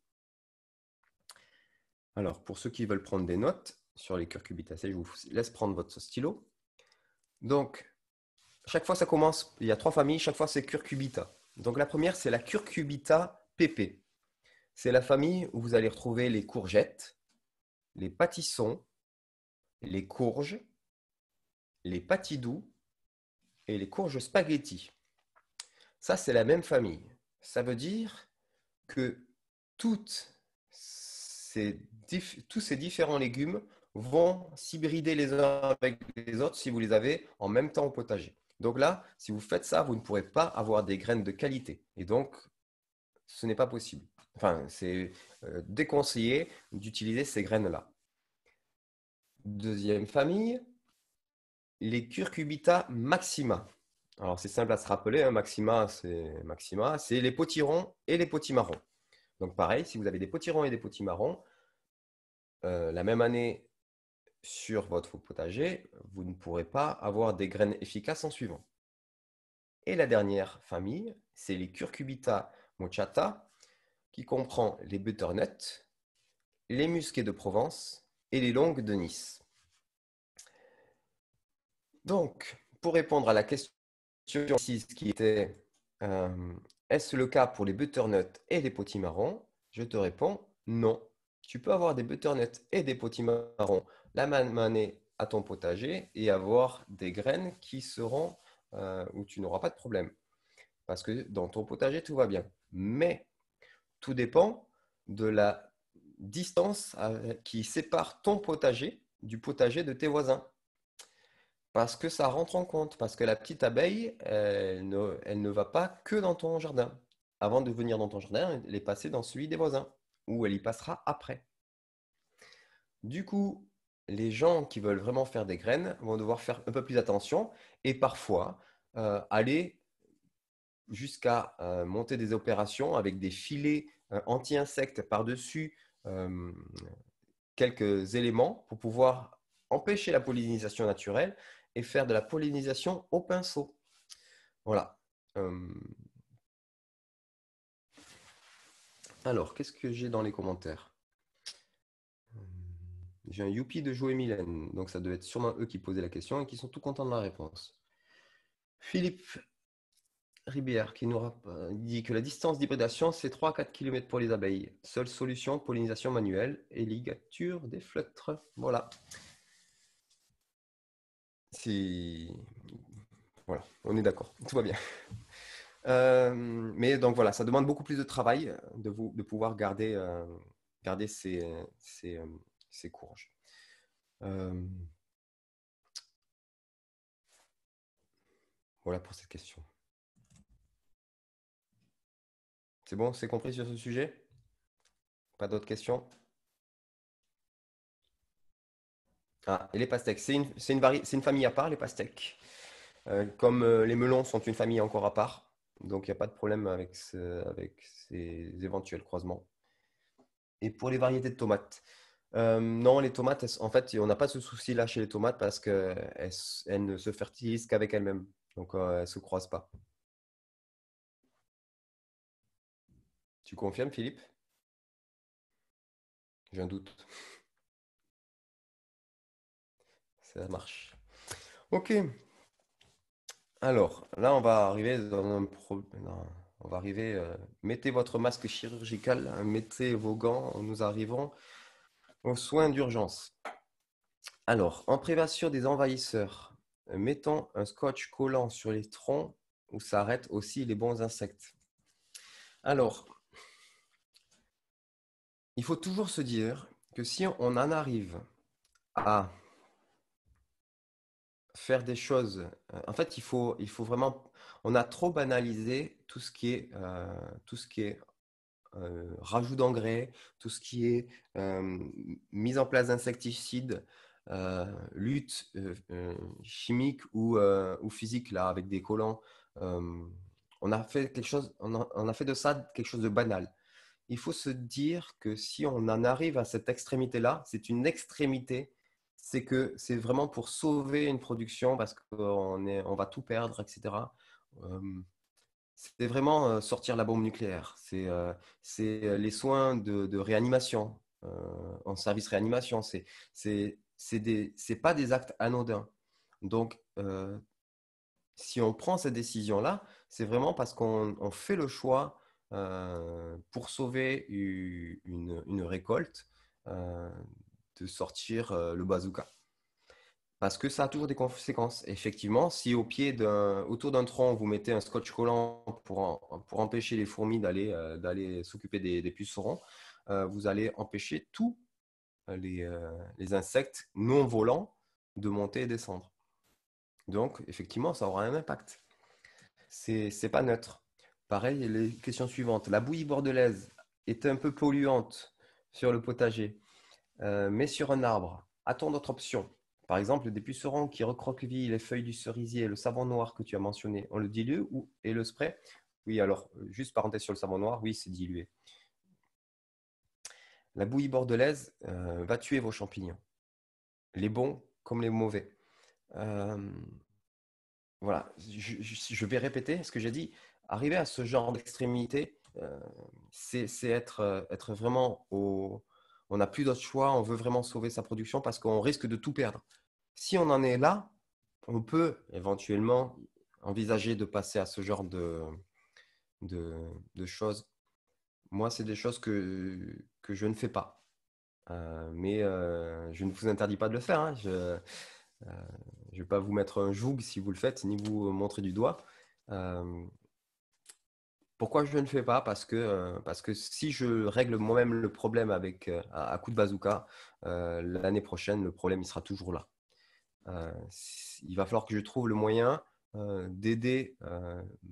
Alors, pour ceux qui veulent prendre des notes sur les curcubitacées, je vous laisse prendre votre stylo. Donc, chaque fois ça commence, il y a trois familles, chaque fois c'est curcubita. Donc la première, c'est la curcubita PP. C'est la famille où vous allez retrouver les courgettes, les pâtissons, les courges, les doux et les courges spaghetti. Ça, c'est la même famille. Ça veut dire que toutes tous ces différents légumes vont s'hybrider les uns avec les autres si vous les avez en même temps au potager. Donc là, si vous faites ça, vous ne pourrez pas avoir des graines de qualité. Et donc, ce n'est pas possible. Enfin, c'est euh, déconseillé d'utiliser ces graines-là. Deuxième famille, les curcubita maxima. Alors, c'est simple à se rappeler, hein, maxima, c'est maxima, c'est les potirons et les potimarrons. Donc, pareil, si vous avez des potirons et des potimarrons, euh, la même année, sur votre potager, vous ne pourrez pas avoir des graines efficaces en suivant. Et la dernière famille, c'est les Curcubita mochata, qui comprend les butternuts, les musqués de Provence et les longues de Nice. Donc, pour répondre à la question 6 qui était euh, est-ce le cas pour les butternuts et les potimarrons Je te réponds non. Tu peux avoir des butternuts et des potimarrons la maner à ton potager et avoir des graines qui seront euh, où tu n'auras pas de problème. Parce que dans ton potager, tout va bien. Mais tout dépend de la distance euh, qui sépare ton potager du potager de tes voisins. Parce que ça rentre en compte, parce que la petite abeille, elle ne, elle ne va pas que dans ton jardin. Avant de venir dans ton jardin, elle est passée dans celui des voisins, ou elle y passera après. Du coup, les gens qui veulent vraiment faire des graines vont devoir faire un peu plus attention et parfois euh, aller jusqu'à euh, monter des opérations avec des filets euh, anti-insectes par-dessus quelques éléments pour pouvoir empêcher la pollinisation naturelle et faire de la pollinisation au pinceau. Voilà. Alors, qu'est-ce que j'ai dans les commentaires j'ai un youpi de Joe et Mylène. Donc ça devait être sûrement eux qui posaient la question et qui sont tout contents de la réponse. Philippe Ribière qui nous dit que la distance d'hybridation, c'est 3 4 km pour les abeilles. Seule solution, pollinisation manuelle et ligature des fleutres. Voilà. Si... Voilà, on est d'accord, tout va bien. Euh, mais donc voilà, ça demande beaucoup plus de travail euh, de, vous, de pouvoir garder, euh, garder ces, c'est courage. Euh, voilà pour cette question. C'est bon, c'est compris sur ce sujet Pas d'autres questions Ah, et les pastèques, c'est une, famille à part, les pastèques. Euh, comme euh, les melons sont une famille encore à part, donc il n'y a pas de problème avec ces éventuels croisements. Et pour les variétés de tomates, euh, non, les tomates, en fait, on n'a pas ce souci-là chez les tomates parce qu'elles elles ne se fertilisent qu'avec elles-mêmes. Donc, euh, elles ne se croisent pas. Tu confirmes, Philippe J'ai un doute. (laughs) Ça marche. OK. Alors, là, on va arriver dans un problème. On va arriver. Euh, mettez votre masque chirurgical, hein, mettez vos gants, nous arrivons aux soins d'urgence. Alors, en prévention des envahisseurs, euh, mettons un scotch collant sur les troncs où s'arrêtent aussi les bons insectes. Alors, il faut toujours se dire que si on en arrive à faire des choses, euh, en fait, il faut, il faut vraiment, on a trop banalisé tout ce qui est, euh, tout ce qui est euh, rajout d'engrais, tout ce qui est mise en place d'insecticides, euh, lutte euh, chimique ou, ou, physique là, avec des collants. on, a fait quelque chose, on fait de ça quelque chose de banal il faut se dire que si on en arrive à cette extrémité-là, c'est une extrémité, c'est que c'est vraiment pour sauver une production parce qu'on on va tout perdre, etc c'est vraiment sortir la bombe nucléaire. C'est les soins de, réanimation, en service réanimation. C'est n'est pas des actes anodins. Donc, si on prend cette décision-là, c'est vraiment parce qu'on fait le choix pour sauver une récolte de sortir le bazooka. Parce que ça a toujours des conséquences. Effectivement, si au pied autour d'un tronc, vous mettez un scotch collant pour, empêcher les fourmis d'aller, euh, s'occuper des, pucerons, euh, vous allez empêcher tous euh, les, insectes non volants de monter et descendre. Donc, effectivement, ça aura un impact. Ce n'est pas neutre. Pareil, les questions suivantes. La bouillie bordelaise est un peu polluante sur le potager, mais sur un arbre. A-t-on d'autres options par exemple, des pucerons qui recroquevillent les feuilles du cerisier et le savon noir que tu as mentionné, on le dilue ou, et le spray Oui, alors, euh, juste parenthèse sur le savon noir, oui, c'est dilué. La bouillie bordelaise euh, va tuer vos champignons, les bons comme les mauvais. Euh, voilà, je, vais répéter ce que j'ai dit. Arriver à ce genre d'extrémité, c'est être, être, vraiment au, on n'a plus d'autre choix, on veut vraiment sauver sa production parce qu'on risque de tout perdre. Si on en est là, on peut éventuellement envisager de passer à ce genre de, de, choses. Moi, c'est des choses que, que je ne fais pas. Euh, mais euh, je ne vous interdis pas de le faire. Hein. Je ne euh, vais pas vous mettre un joug si vous le faites, ni vous montrer du doigt. Pourquoi je ne fais pas parce que, euh, parce que si je règle moi-même le problème avec, euh, à coup de bazooka, euh, l'année prochaine, le problème il sera toujours là. il va falloir que je trouve le moyen d'aider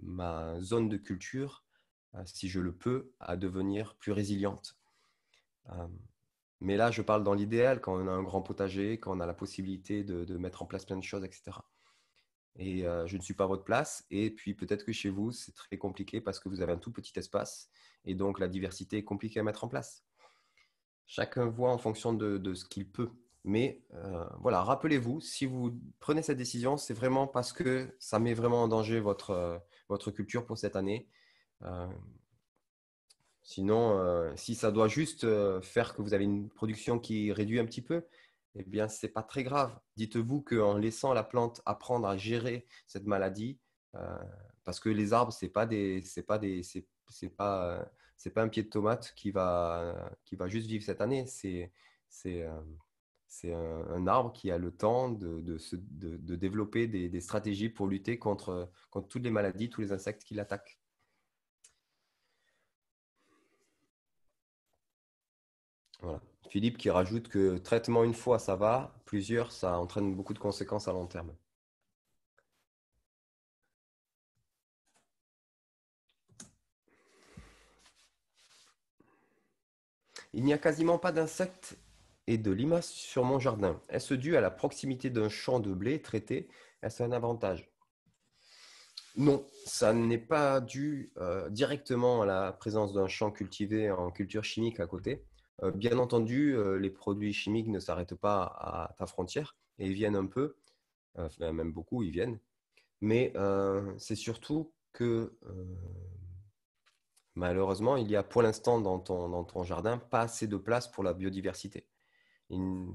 ma zone de culture, si je le peux, à devenir plus résiliente. mais là, je parle dans l'idéal, quand on a un grand potager, quand on a la possibilité de mettre en place plein de choses, etc et je ne suis pas à votre place. Et puis peut-être que chez vous, c'est très compliqué parce que vous avez un tout petit espace et donc la diversité est compliquée à mettre en place. Chacun voit en fonction de, ce qu'il peut. Mais voilà, rappelez-vous, si vous prenez cette décision, c'est vraiment parce que ça met vraiment en danger votre, votre culture pour cette année. sinon, si ça doit juste faire que vous avez une production qui réduit un petit peu, eh bien, ce n'est pas très grave. Dites-vous qu'en laissant la plante apprendre à gérer cette maladie, euh, parce que les arbres, ce n'est pas, des, c'est pas, des, c'est, pas, pas un pied de tomate qui va, qui va juste vivre cette année. C'est, c'est euh, un, arbre qui a le temps de, de, développer des, des, stratégies pour lutter contre, contre toutes les maladies, tous les insectes qui l'attaquent. Voilà. Philippe qui rajoute que traitement une fois, ça va, plusieurs, ça entraîne beaucoup de conséquences à long terme. Il n'y a quasiment pas d'insectes et de limaces sur mon jardin. Est-ce dû à la proximité d'un champ de blé traité Est-ce un avantage Non, ça n'est pas dû euh, directement à la présence d'un champ cultivé en culture chimique à côté bien entendu, les produits chimiques ne s'arrêtent pas à ta frontière et ils viennent un peu, même beaucoup, ils viennent. Mais c'est surtout que malheureusement, il y a pour l'instant dans ton, jardin pas assez de place pour la biodiversité.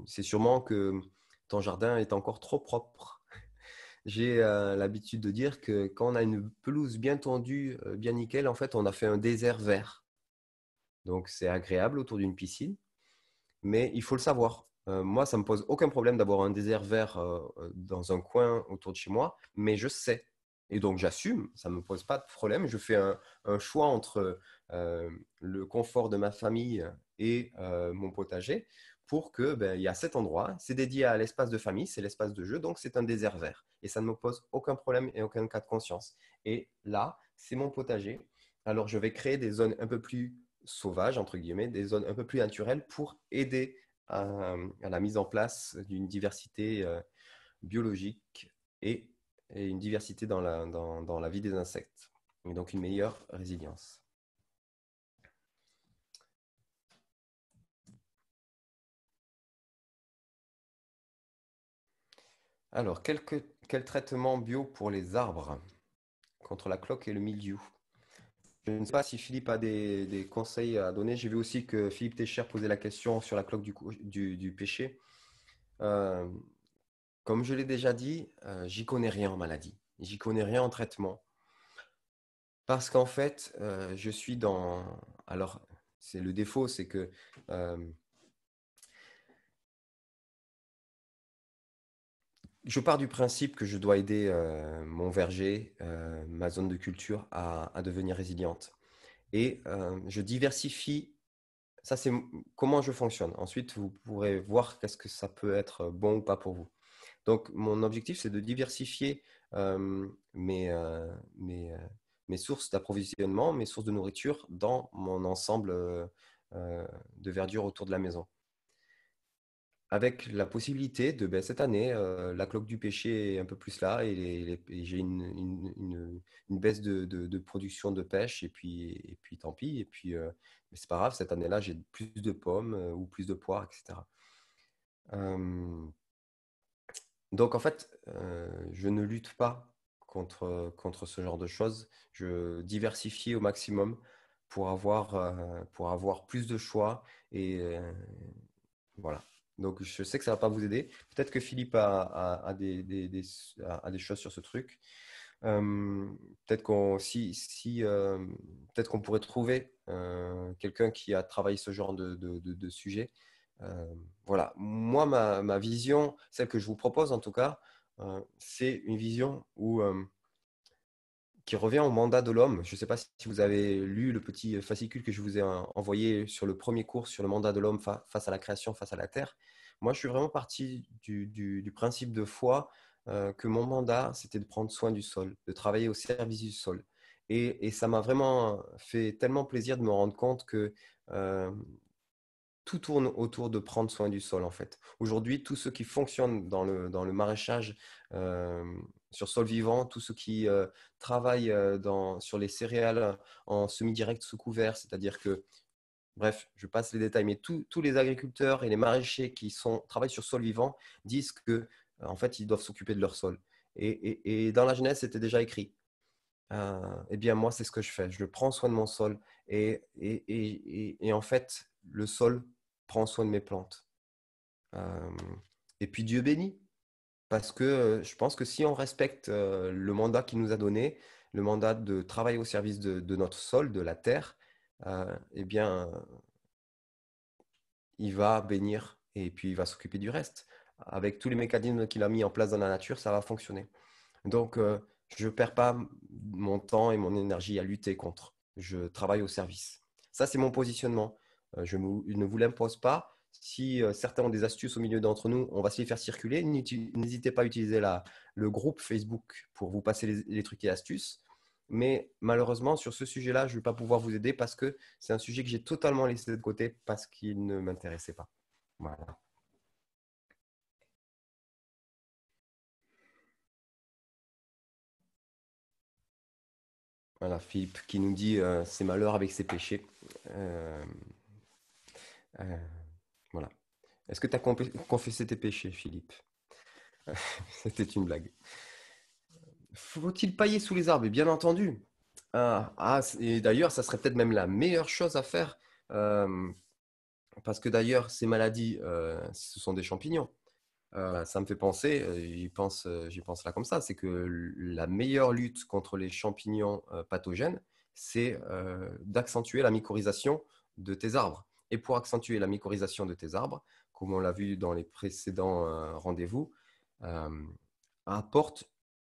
C'est sûrement que ton jardin est encore trop propre. (laughs) J'ai l'habitude de dire que quand on a une pelouse bien tendue, bien nickel, en fait, on a fait un désert vert. Donc c'est agréable autour d'une piscine, mais il faut le savoir. Euh, moi, ça me pose aucun problème d'avoir un désert vert euh, euh, dans un coin autour de chez moi, mais je sais. Et donc j'assume, ça ne me pose pas de problème. Je fais un, choix entre le confort de ma famille et mon potager pour que ben, il y a cet endroit, c'est dédié à l'espace de famille, c'est l'espace de jeu, donc c'est un désert vert. Et ça ne me pose aucun problème et aucun cas de conscience. Et là, c'est mon potager. Alors je vais créer des zones un peu plus sauvage entre guillemets, des zones un peu plus naturelles pour aider à, la mise en place d'une diversité euh, biologique et, une diversité dans la, vie des insectes, et donc une meilleure résilience. Alors, quel traitement bio pour les arbres contre la cloque et le milieu je ne sais pas si Philippe a des, conseils à donner. J'ai vu aussi que Philippe Técher posait la question sur la cloque du, péché. Euh, comme je l'ai déjà dit, euh, j'y connais rien en maladie. J'y connais rien en traitement. Parce qu'en fait, euh, je suis dans... Alors, c'est le défaut, c'est que je pars du principe que je dois aider euh, mon verger, euh, ma zone de culture à, devenir résiliente. Et euh, je diversifie. Ça, c'est comment je fonctionne. Ensuite, vous pourrez voir qu'est-ce que ça peut être bon ou pas pour vous. Donc, mon objectif, c'est de diversifier mes, sources d'approvisionnement, mes sources de nourriture dans mon ensemble de verdure autour de la maison avec la possibilité de ben, cette année, euh, la cloque du péché est un peu plus là et, j'ai une, baisse de, production de pêche et puis, et puis tant pis. Et puis, euh, c'est pas grave, cette année-là, j'ai plus de pommes euh, ou plus de poires, etc. donc en fait, je ne lutte pas contre, contre ce genre de choses. Je diversifie au maximum pour avoir, pour avoir plus de choix et voilà. Donc, je sais que ça ne va pas vous aider. Peut-être que Philippe a, des, choses sur ce truc. Euh, euh, peut-être qu'on pourrait trouver euh, quelqu'un qui a travaillé ce genre de, sujet. voilà. Moi, ma, ma, vision, celle que je vous propose en tout cas, c'est une vision où qui revient au mandat de l'homme. Je ne sais pas si vous avez lu le petit fascicule que je vous ai envoyé sur le premier cours sur le mandat de l'homme face à la création, face à la terre. Moi, je suis vraiment parti du, principe de foi euh, que mon mandat, c'était de prendre soin du sol, de travailler au service du sol. Et, ça m'a vraiment fait tellement plaisir de me rendre compte que euh, tout tourne autour de prendre soin du sol en fait. Aujourd'hui, tous ceux qui fonctionnent dans le, dans le maraîchage, euh, sur sol vivant, tous ceux qui euh, travaillent euh, sur les céréales en semi-direct sous couvert, c'est-à-dire que, bref, je passe les détails, mais tous les agriculteurs et les maraîchers qui sont, travaillent sur sol vivant disent que, euh, en fait, ils doivent s'occuper de leur sol. Et, dans la Genèse, c'était déjà écrit. eh bien, moi, c'est ce que je fais. Je prends soin de mon sol et, et en fait, le sol prend soin de mes plantes. et puis Dieu bénit. Parce que euh, je pense que si on respecte euh, le mandat qu'il nous a donné, le mandat de travailler au service de, notre sol, de la terre, euh, eh bien, il va bénir et puis il va s'occuper du reste. Avec tous les mécanismes qu'il a mis en place dans la nature, ça va fonctionner. Donc, je ne perds pas mon temps et mon énergie à lutter contre. Je travaille au service. Ça, c'est mon positionnement. je ne vous l'impose pas. Si euh, certains ont des astuces au milieu d'entre nous, on va se faire circuler. N'hésitez pas à utiliser le groupe Facebook pour vous passer les, trucs et astuces. Mais malheureusement, sur ce sujet-là, je ne vais pas pouvoir vous aider parce que c'est un sujet que j'ai totalement laissé de côté parce qu'il ne m'intéressait pas. Voilà. Voilà, Philippe qui nous dit euh, c'est malheur avec ses péchés. Euh, euh, voilà. Est-ce que tu as confessé tes péchés, Philippe (laughs) C'était une blague. Faut-il pailler sous les arbres Bien entendu. Ah, ah et d'ailleurs, ça serait peut-être même la meilleure chose à faire. Euh, parce que d'ailleurs, ces maladies, euh, ce sont des champignons. Euh, ça me fait penser, j'y pense, pense, là comme ça, c'est que la meilleure lutte contre les champignons pathogènes, c'est d'accentuer la mycorhisation de tes arbres. Et pour accentuer la mycorhisation de tes arbres, comme on l'a vu dans les précédents euh, rendez-vous, euh, apporte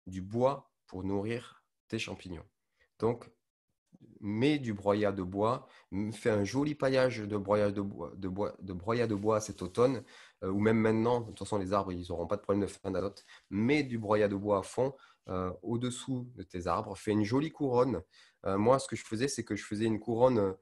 du bois pour nourrir tes champignons. Donc, mets du broyat de bois, fais un joli paillage de broyat de bois, de bois, de broyat de bois cet automne, euh, ou même maintenant, de toute façon les arbres, ils n'auront pas de problème de fin d'azote, mets du broyat de bois à fond au-dessous de tes arbres, fais une jolie couronne. moi, ce que je faisais, c'est que je faisais une couronne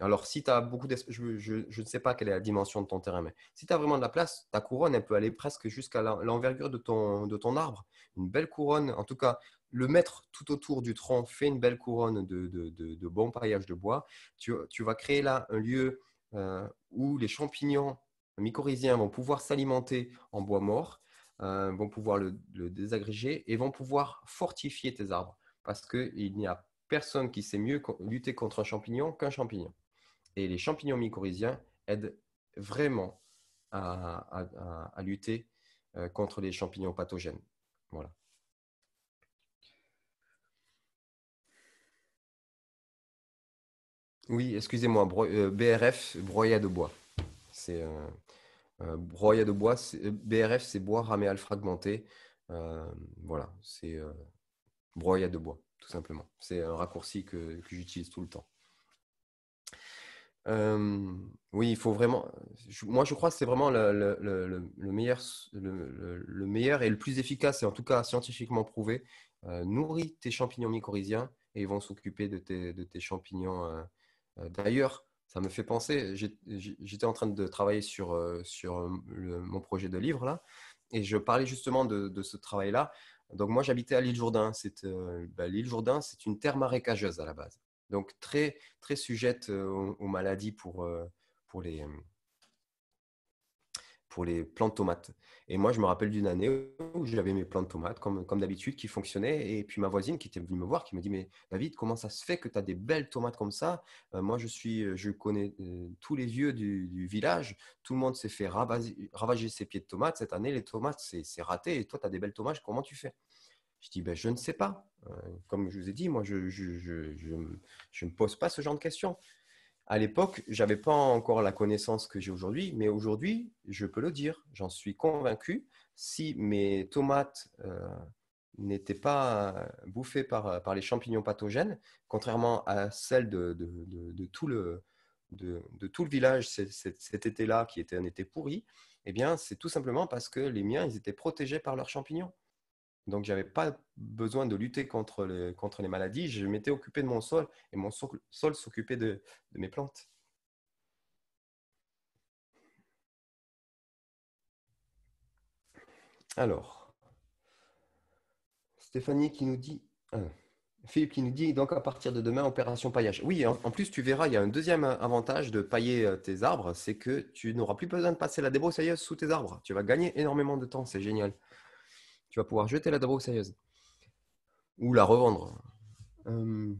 alors, si tu as beaucoup d'espace, je, ne sais pas quelle est la dimension de ton terrain, mais si tu as vraiment de la place, ta couronne, elle peut aller presque jusqu'à l'envergure de ton, arbre. Une belle couronne, en tout cas, le mettre tout autour du tronc, fait une belle couronne de, de, de, de bon paillage de bois. Tu, vas créer là un lieu euh, où les champignons mycorhiziens vont pouvoir s'alimenter en bois mort, euh, vont pouvoir le, le désagréger et vont pouvoir fortifier tes arbres parce qu'il n'y a personne qui sait mieux lutter contre un champignon qu'un champignon et les champignons mycorhiziens aident vraiment à, lutter euh, contre les champignons pathogènes. Voilà. Oui, excusez-moi, BRF, euh, broyat de bois. C'est euh, de bois, BRF, c'est bois raméal fragmenté. voilà, c'est broyat de bois, tout simplement. C'est un raccourci que j'utilise tout le temps. Euh, oui, il faut vraiment. moi, je crois que c'est vraiment le, meilleur, le, meilleur et le plus efficace, et en tout cas scientifiquement prouvé. Euh, nourris tes champignons mycorhiziens et ils vont s'occuper de tes, champignons euh, d'ailleurs. Ça me fait penser, j'étais en train de travailler sur, mon projet de livre là, et je parlais justement de, ce travail là. Donc moi j'habitais à l'île Jourdain. Bah, l'île Jourdain, c'est une terre marécageuse à la base. Donc très, très sujette euh, aux, maladies pour, euh, pour, les, euh, pour les de tomates. Et moi, je me rappelle d'une année où j'avais mes plantes de tomates, comme, comme d'habitude, qui fonctionnaient. Et puis ma voisine qui était venue me voir, qui me dit, mais David, comment ça se fait que tu as des belles tomates comme ça Moi, je, suis, je connais tous les vieux du, village. Tout le monde s'est fait ravager, ravager, ses pieds de tomates. Cette année, les tomates, c'est raté. Et toi, tu as des belles tomates. Comment tu fais je dis, ben, je ne sais pas. Euh, comme je vous ai dit, moi, je ne me pose pas ce genre de questions. À l'époque, je n'avais pas encore la connaissance que j'ai aujourd'hui, mais aujourd'hui, je peux le dire, j'en suis convaincu. Si mes tomates euh, n'étaient pas euh, bouffées par, les champignons pathogènes, contrairement à celles de, de, tout, le, village cet, été-là, qui était un été pourri, eh bien, c'est tout simplement parce que les miens, ils étaient protégés par leurs champignons. Donc, je n'avais pas besoin de lutter contre, les maladies. Je m'étais occupé de mon sol et mon sol, s'occupait de, mes plantes. Alors, Stéphanie qui nous dit, hein, Philippe qui nous dit, donc à partir de demain, opération paillage. Oui, en, en plus, tu verras, il y a un deuxième avantage de pailler euh, tes arbres, c'est que tu n'auras plus besoin de passer la débroussailleuse sous tes arbres. Tu vas gagner énormément de temps, c'est génial tu vas pouvoir jeter la drogue sérieuse ou la revendre. Euh,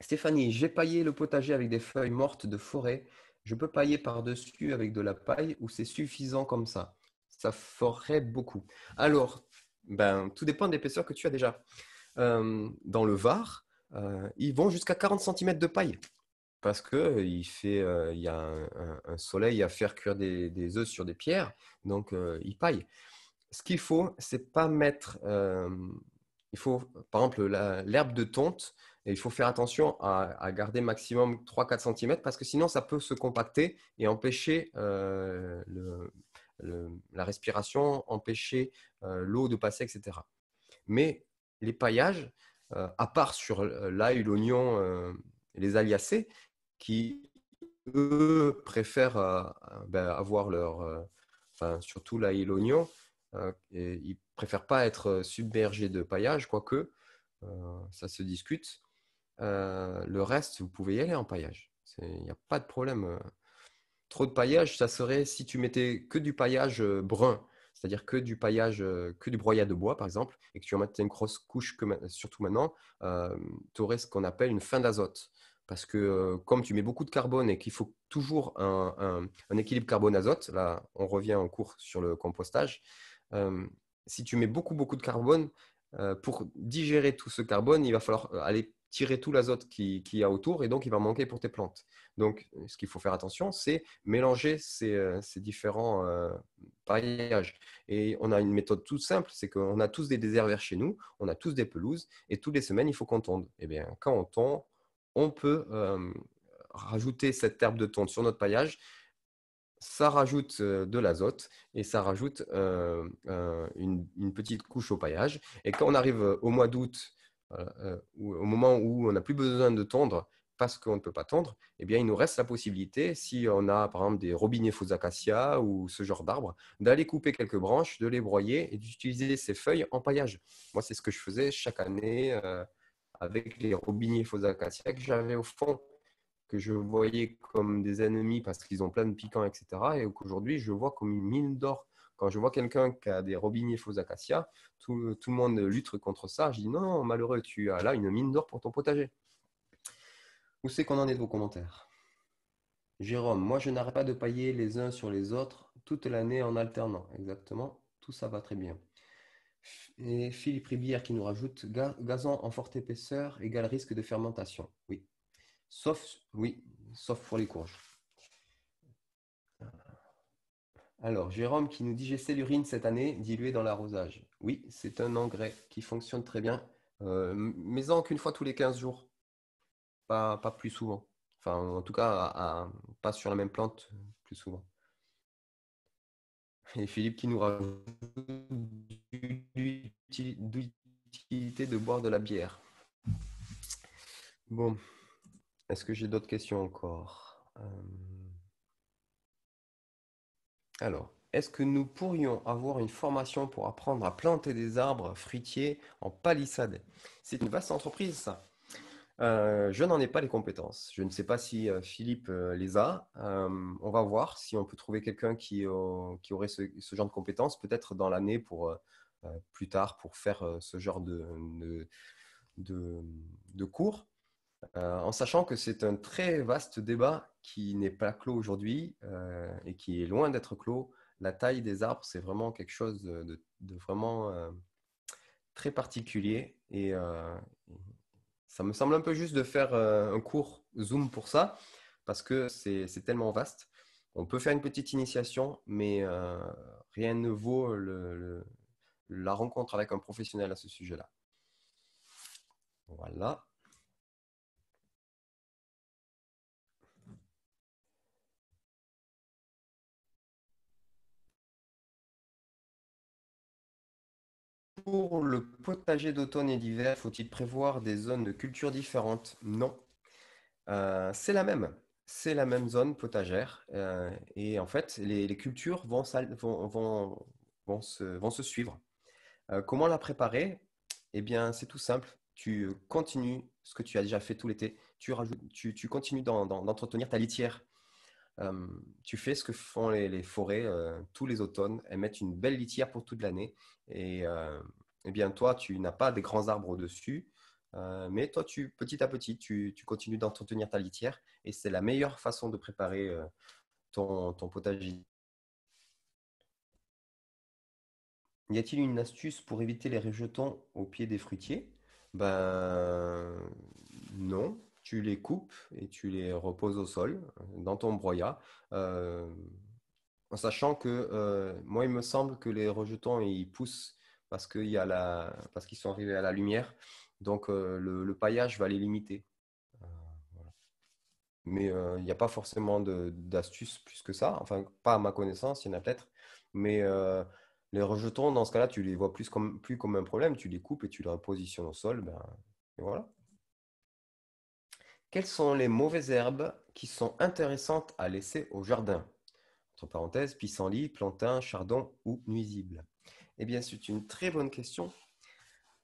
Stéphanie, j'ai paillé le potager avec des feuilles mortes de forêt. Je peux pailler par-dessus avec de la paille ou c'est suffisant comme ça Ça ferait beaucoup. Alors, ben, tout dépend de l'épaisseur que tu as déjà. Euh, dans le Var, euh, ils vont jusqu'à 40 cm de paille parce que il y a un, soleil à faire cuire des, des œufs sur des pierres, donc ils paillent ce qu'il faut, c'est pas mettre. Euh, il faut, par exemple, l'herbe de tonte, et il faut faire attention à, garder maximum 3-4 cm parce que sinon, ça peut se compacter et empêcher euh, la respiration, empêcher euh, l'eau de passer, etc. Mais les paillages, à part sur l'ail, l'oignon, les aliacés, qui eux préfèrent ben, avoir leur. Enfin, surtout l'ail et l'oignon, euh, et ils préfèrent pas être euh, submergés de paillage, quoique euh, ça se discute. le reste, vous pouvez y aller en paillage. Il n'y a pas de problème. Trop de paillage, ça serait si tu mettais que du paillage brun, c'est-à-dire que du paillage, que du broyat de bois par exemple, et que tu en mettais une grosse couche, surtout maintenant, tu aurais ce qu'on appelle une fin d'azote. Parce que comme tu mets beaucoup de carbone et qu'il faut toujours un équilibre carbone-azote, là on revient en cours sur le compostage, si tu mets beaucoup, beaucoup de carbone, pour digérer tout ce carbone, il va falloir aller tirer tout l'azote qu'il qui y a autour et donc il va manquer pour tes plantes. Donc, ce qu'il faut faire attention, c'est mélanger ces, ces différents paillages. Et on a une méthode toute simple, c'est qu'on a tous des déserts chez nous, on a tous des pelouses et toutes les semaines, il faut qu'on tonde. Et eh bien, quand on tond, on peut rajouter cette herbe de tonde sur notre paillage ça rajoute de l'azote et ça rajoute une, petite couche au paillage. Et quand on arrive au mois d'août, au moment où on n'a plus besoin de tondre parce qu'on ne peut pas tondre, eh bien, il nous reste la possibilité, si on a par exemple des robinets faux acacias ou ce genre d'arbres, d'aller couper quelques branches, de les broyer et d'utiliser ces feuilles en paillage. Moi, c'est ce que je faisais chaque année avec les robinets faux acacias que j'avais au fond que je voyais comme des ennemis parce qu'ils ont plein de piquants, etc. Et qu'aujourd'hui, je vois comme une mine d'or. Quand je vois quelqu'un qui a des robiniers faux acacias, tout, tout, le monde lutte contre ça. Je dis non, malheureux, tu as là une mine d'or pour ton potager. Où c'est qu'on en est de vos commentaires Jérôme, moi je n'arrête pas de pailler les uns sur les autres toute l'année en alternant. Exactement, tout ça va très bien. Et Philippe Ribière qui nous rajoute gazon en forte épaisseur égale risque de fermentation. Oui, Sauf, oui, sauf pour les courges. Alors, Jérôme qui nous dit J'ai l'urine cette année diluée dans l'arrosage. Oui, c'est un engrais qui fonctionne très bien. Euh, mais en qu'une fois tous les 15 jours, pas, pas plus souvent. Enfin, en tout cas, pas sur la même plante plus souvent. Et Philippe qui nous rajoute l'utilité de boire de la bière. Bon, est-ce que j'ai d'autres questions encore euh, Alors, est-ce que nous pourrions avoir une formation pour apprendre à planter des arbres fruitiers en palissade C'est une vaste entreprise, ça. Euh, je n'en ai pas les compétences. Je ne sais pas si euh, Philippe les a. on va voir si on peut trouver quelqu'un qui, aurait ce, genre de compétences, peut-être dans l'année pour plus tard pour faire ce genre de cours. Euh, en sachant que c'est un très vaste débat qui n'est pas clos aujourd'hui euh, et qui est loin d'être clos. La taille des arbres, c'est vraiment quelque chose de, vraiment euh, très particulier. Et ça me semble un peu juste de faire un court Zoom pour ça, parce que c'est tellement vaste. On peut faire une petite initiation, mais rien ne vaut la rencontre avec un professionnel à ce sujet-là. Voilà. Pour le potager d'automne et d'hiver, faut-il prévoir des zones de culture différentes Non. Euh, c'est la même. C'est la même zone potagère. Euh, et en fait, les, cultures vont, se, suivre. Euh, comment la préparer Eh bien, c'est tout simple. Tu continues ce que tu as déjà fait tout l'été. Tu, continues d'entretenir ta litière tu fais ce que font les, forêts tous les automnes. Elles mettent une belle litière pour toute l'année. Et, eh bien, toi, tu n'as pas des grands arbres au-dessus. mais toi, tu, petit à petit, tu, continues d'entretenir ta litière. Et c'est la meilleure façon de préparer ton, potager. Y a-t-il une astuce pour éviter les rejetons au pied des fruitiers Ben non, tu les coupes et tu les reposes au sol, euh, dans ton broyat. Euh, en sachant que, euh, moi, il me semble que les rejetons, ils poussent parce qu'ils sont arrivés à la lumière. Donc, le, paillage va les limiter. Mais il n'y a pas forcément d'astuce plus que ça. Enfin, pas à ma connaissance, il y en a peut-être. Mais les rejetons, dans ce cas-là, tu les vois plus comme, plus comme un problème. Tu les coupes et tu les repositionnes au sol. Ben, et voilà. Quelles sont les mauvaises herbes qui sont intéressantes à laisser au jardin Entre parenthèses, pissenlit, plantain, chardon ou nuisible Eh bien, c'est une très bonne question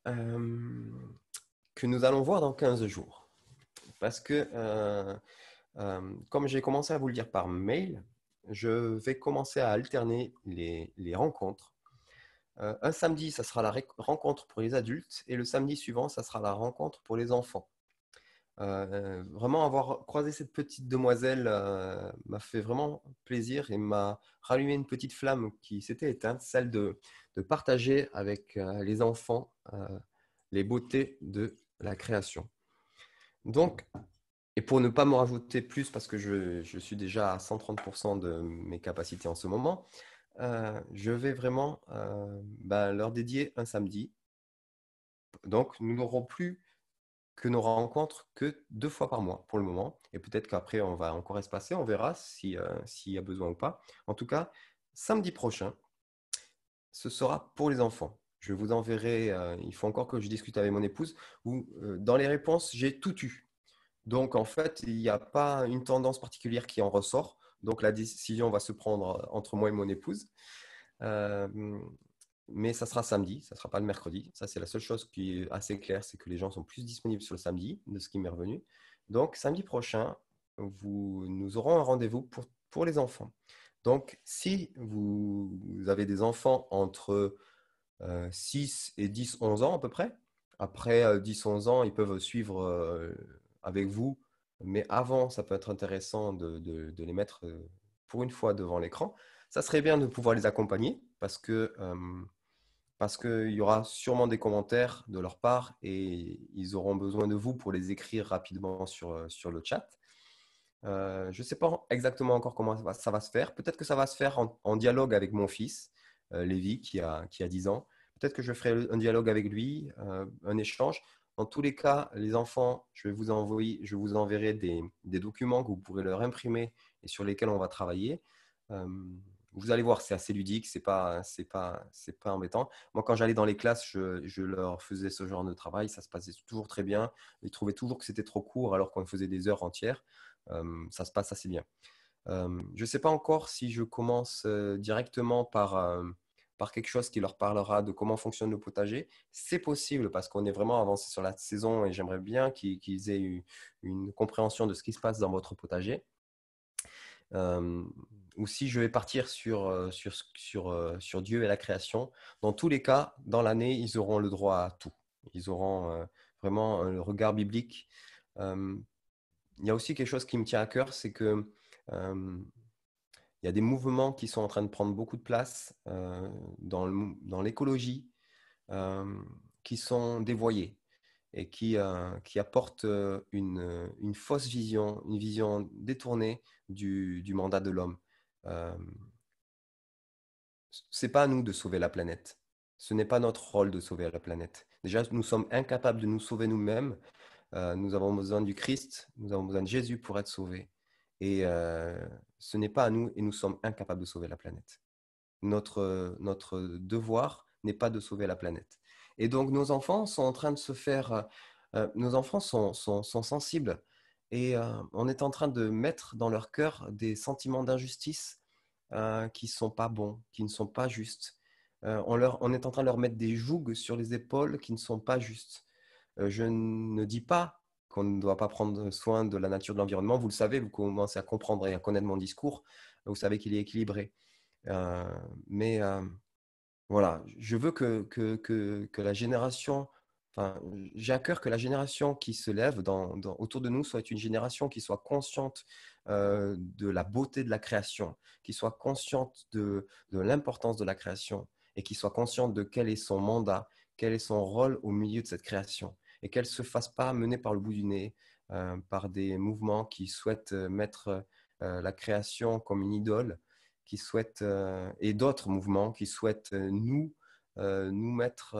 euh, que nous allons voir dans 15 jours. Parce que, euh, euh, comme j'ai commencé à vous le dire par mail, je vais commencer à alterner les, les rencontres. un samedi, ça sera la rencontre pour les adultes et le samedi suivant, ça sera la rencontre pour les enfants. Euh, vraiment avoir croisé cette petite demoiselle euh, m'a fait vraiment plaisir et m'a rallumé une petite flamme qui s'était éteinte, celle de, partager avec euh, les enfants les beautés de la création. Donc, et pour ne pas me rajouter plus, parce que je, suis déjà à 130% de mes capacités en ce moment, je vais vraiment bah, leur dédier un samedi. Donc, nous n'aurons plus que nos rencontres que deux fois par mois pour le moment. Et peut-être qu'après, on va encore espacer, on verra euh, s'il y a besoin ou pas. En tout cas, samedi prochain, ce sera pour les enfants. Je vous enverrai, euh, il faut encore que je discute avec mon épouse, où euh, dans les réponses, j'ai tout eu. Donc en fait, il n'y a pas une tendance particulière qui en ressort. Donc la décision va se prendre entre moi et mon épouse mais ça sera samedi, ça ne sera pas le mercredi. Ça, c'est la seule chose qui est assez claire, c'est que les gens sont plus disponibles sur le samedi, de ce qui m'est revenu. Donc, samedi prochain, nous aurons un rendez-vous pour, les enfants. Donc, si vous, avez des enfants entre 6 euh, et 10, 11 ans à peu près, après 10, euh, 11 ans, ils peuvent suivre euh, avec vous. Mais avant, ça peut être intéressant de les mettre pour une fois devant l'écran. Ça serait bien de pouvoir les accompagner parce que qu'il y aura sûrement des commentaires de leur part et ils auront besoin de vous pour les écrire rapidement sur, sur le chat. je ne sais pas exactement encore comment ça va, se faire. Peut-être que ça va se faire en, dialogue avec mon fils, Lévi, qui a, qui a 10 ans. Peut-être que je ferai un dialogue avec lui, un échange. Dans tous les cas, les enfants, je vais vous envoyer, je vous enverrai des, des documents que vous pourrez leur imprimer et sur lesquels on va travailler. Vous allez voir, c'est assez ludique, c'est pas, c'est pas, c'est pas embêtant. Moi, quand j'allais dans les classes, je, leur faisais ce genre de travail, ça se passait toujours très bien. Ils trouvaient toujours que c'était trop court, alors qu'on faisait des heures entières. ça se passe assez bien. je ne sais pas encore si je commence euh, directement par euh, par quelque chose qui leur parlera de comment fonctionne le potager. C'est possible parce qu'on est vraiment avancé sur la saison et j'aimerais bien qu'ils aient une, compréhension de ce qui se passe dans votre potager ou si je vais partir sur, euh, sur, sur, euh, sur Dieu et la création, dans tous les cas, dans l'année, ils auront le droit à tout. Ils auront euh, vraiment le regard biblique. Il y a aussi quelque chose qui me tient à cœur, c'est que il y a des mouvements qui sont en train de prendre beaucoup de place euh, dans l'écologie, qui sont dévoyés et qui, qui apportent une, fausse vision, une vision détournée du mandat de l'homme. Euh, c'est pas à nous de sauver la planète. Ce n'est pas notre rôle de sauver la planète. Déjà, nous sommes incapables de nous sauver nous-mêmes. Euh, nous avons besoin du Christ, nous avons besoin de Jésus pour être sauvés. Et euh, ce n'est pas à nous et nous sommes incapables de sauver la planète. Notre, devoir n'est pas de sauver la planète. Et donc nos enfants sont en train de se faire... Euh, nos enfants sont sensibles et euh, on est en train de mettre dans leur cœur des sentiments d'injustice euh, qui ne sont pas bons, qui ne sont pas justes. Euh, on, leur, on, est en train de leur mettre des jougs sur les épaules qui ne sont pas justes. je ne dis pas qu'on ne doit pas prendre soin de la nature de l'environnement. Vous le savez, vous commencez à comprendre et à connaître mon discours. Vous savez qu'il est équilibré. mais voilà, je veux que la génération j'ai à cœur que la génération qui se lève dans, autour de nous soit une génération qui soit consciente euh, de la beauté de la création, qui soit consciente de, l'importance de la création et qui soit consciente de quel est son mandat, quel est son rôle au milieu de cette création et qu'elle ne se fasse pas mener par le bout du nez euh, par des mouvements qui souhaitent euh, mettre la création comme une idole, qui souhaitent, et d'autres mouvements qui souhaitent nous, nous mettre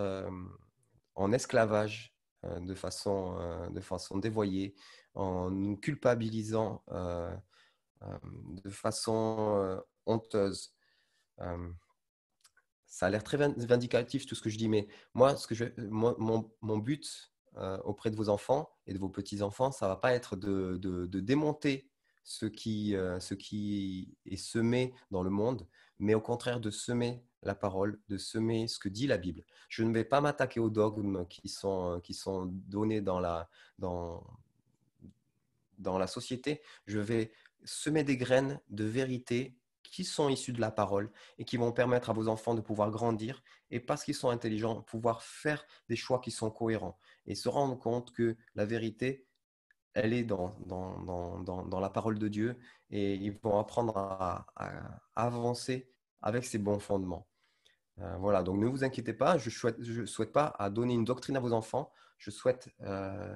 en esclavage euh, de façon, euh, de façon dévoyée, en nous culpabilisant euh, de façon honteuse. ça a l'air très vindicatif tout ce que je dis, mais moi, ce que je, mon, mon, but auprès de vos enfants et de vos petits-enfants, ça va pas être de, de, de démonter ce qui, ce qui est semé dans le monde, mais au contraire de semer la parole, de semer ce que dit la Bible. Je ne vais pas m'attaquer aux dogmes qui sont, euh, qui sont donnés dans la, dans, dans la société. Je vais semer des graines de vérité qui sont issues de la parole et qui vont permettre à vos enfants de pouvoir grandir et parce qu'ils sont intelligents, pouvoir faire des choix qui sont cohérents et se rendre compte que la vérité, elle est dans, dans, la parole de Dieu et ils vont apprendre à, avancer avec ses bons fondements. Euh, voilà, donc ne vous inquiétez pas, je ne souhaite, pas à donner une doctrine à vos enfants, je souhaite euh,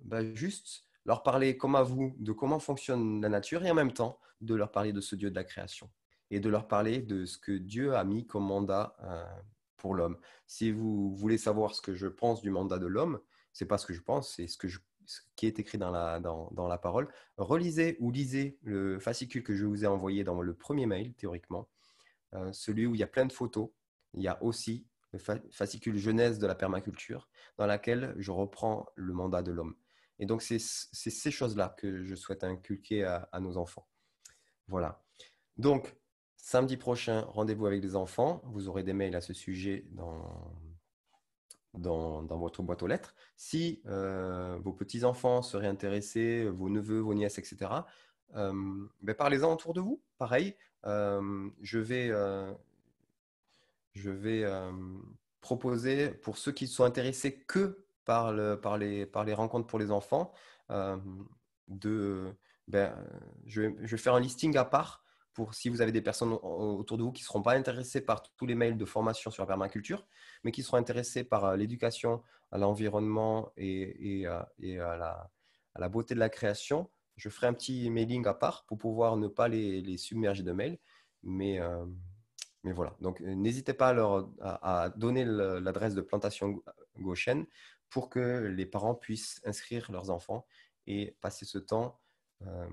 bah, juste leur parler comme à vous de comment fonctionne la nature et en même temps de leur parler de ce Dieu de la création et de leur parler de ce que Dieu a mis comme mandat euh, pour l'homme. Si vous voulez savoir ce que je pense du mandat de l'homme, ce n'est pas ce que je pense, c'est ce qui est écrit dans la, parole, relisez ou lisez le fascicule que je vous ai envoyé dans le premier mail, théoriquement, celui où il y a plein de photos il y a aussi le fascicule jeunesse de la permaculture, dans laquelle je reprends le mandat de l'homme. Et donc, c'est ces choses-là que je souhaite inculquer à, nos enfants. Voilà. Donc, samedi prochain, rendez-vous avec les enfants. Vous aurez des mails à ce sujet dans, dans, votre boîte aux lettres. Si euh, vos petits-enfants seraient intéressés, vos neveux, vos nièces, etc., euh, ben, parlez-en autour de vous. Pareil, euh, je vais je vais euh, proposer pour ceux qui sont intéressés que par, les, rencontres pour les enfants, euh, de, ben, je, vais, faire un listing à part pour si vous avez des personnes autour de vous qui ne seront pas intéressées par tous les mails de formation sur la permaculture, mais qui seront intéressées par euh, l'éducation, à l'environnement et, à, la, beauté de la création, je ferai un petit mailing à part pour pouvoir ne pas les, submerger de mails. Mais mais voilà, donc euh, n'hésitez pas à, leur, à, donner l'adresse de plantation gauchenne pour que les parents puissent inscrire leurs enfants et passer ce temps euh,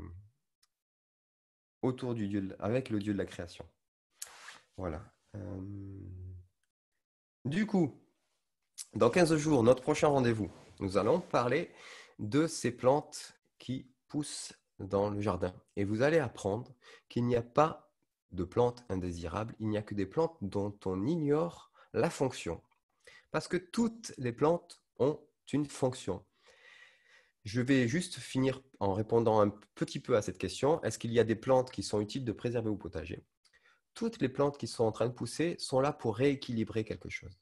autour du dieu, avec le dieu de la création. Voilà. Euh, du coup, dans 15 jours, notre prochain rendez-vous, nous allons parler de ces plantes qui poussent dans le jardin. Et vous allez apprendre qu'il n'y a pas de plantes indésirables, il n'y a que des plantes dont on ignore la fonction. Parce que toutes les plantes ont une fonction. Je vais juste finir en répondant un petit peu à cette question. Est-ce qu'il y a des plantes qui sont utiles de préserver au potager Toutes les plantes qui sont en train de pousser sont là pour rééquilibrer quelque chose.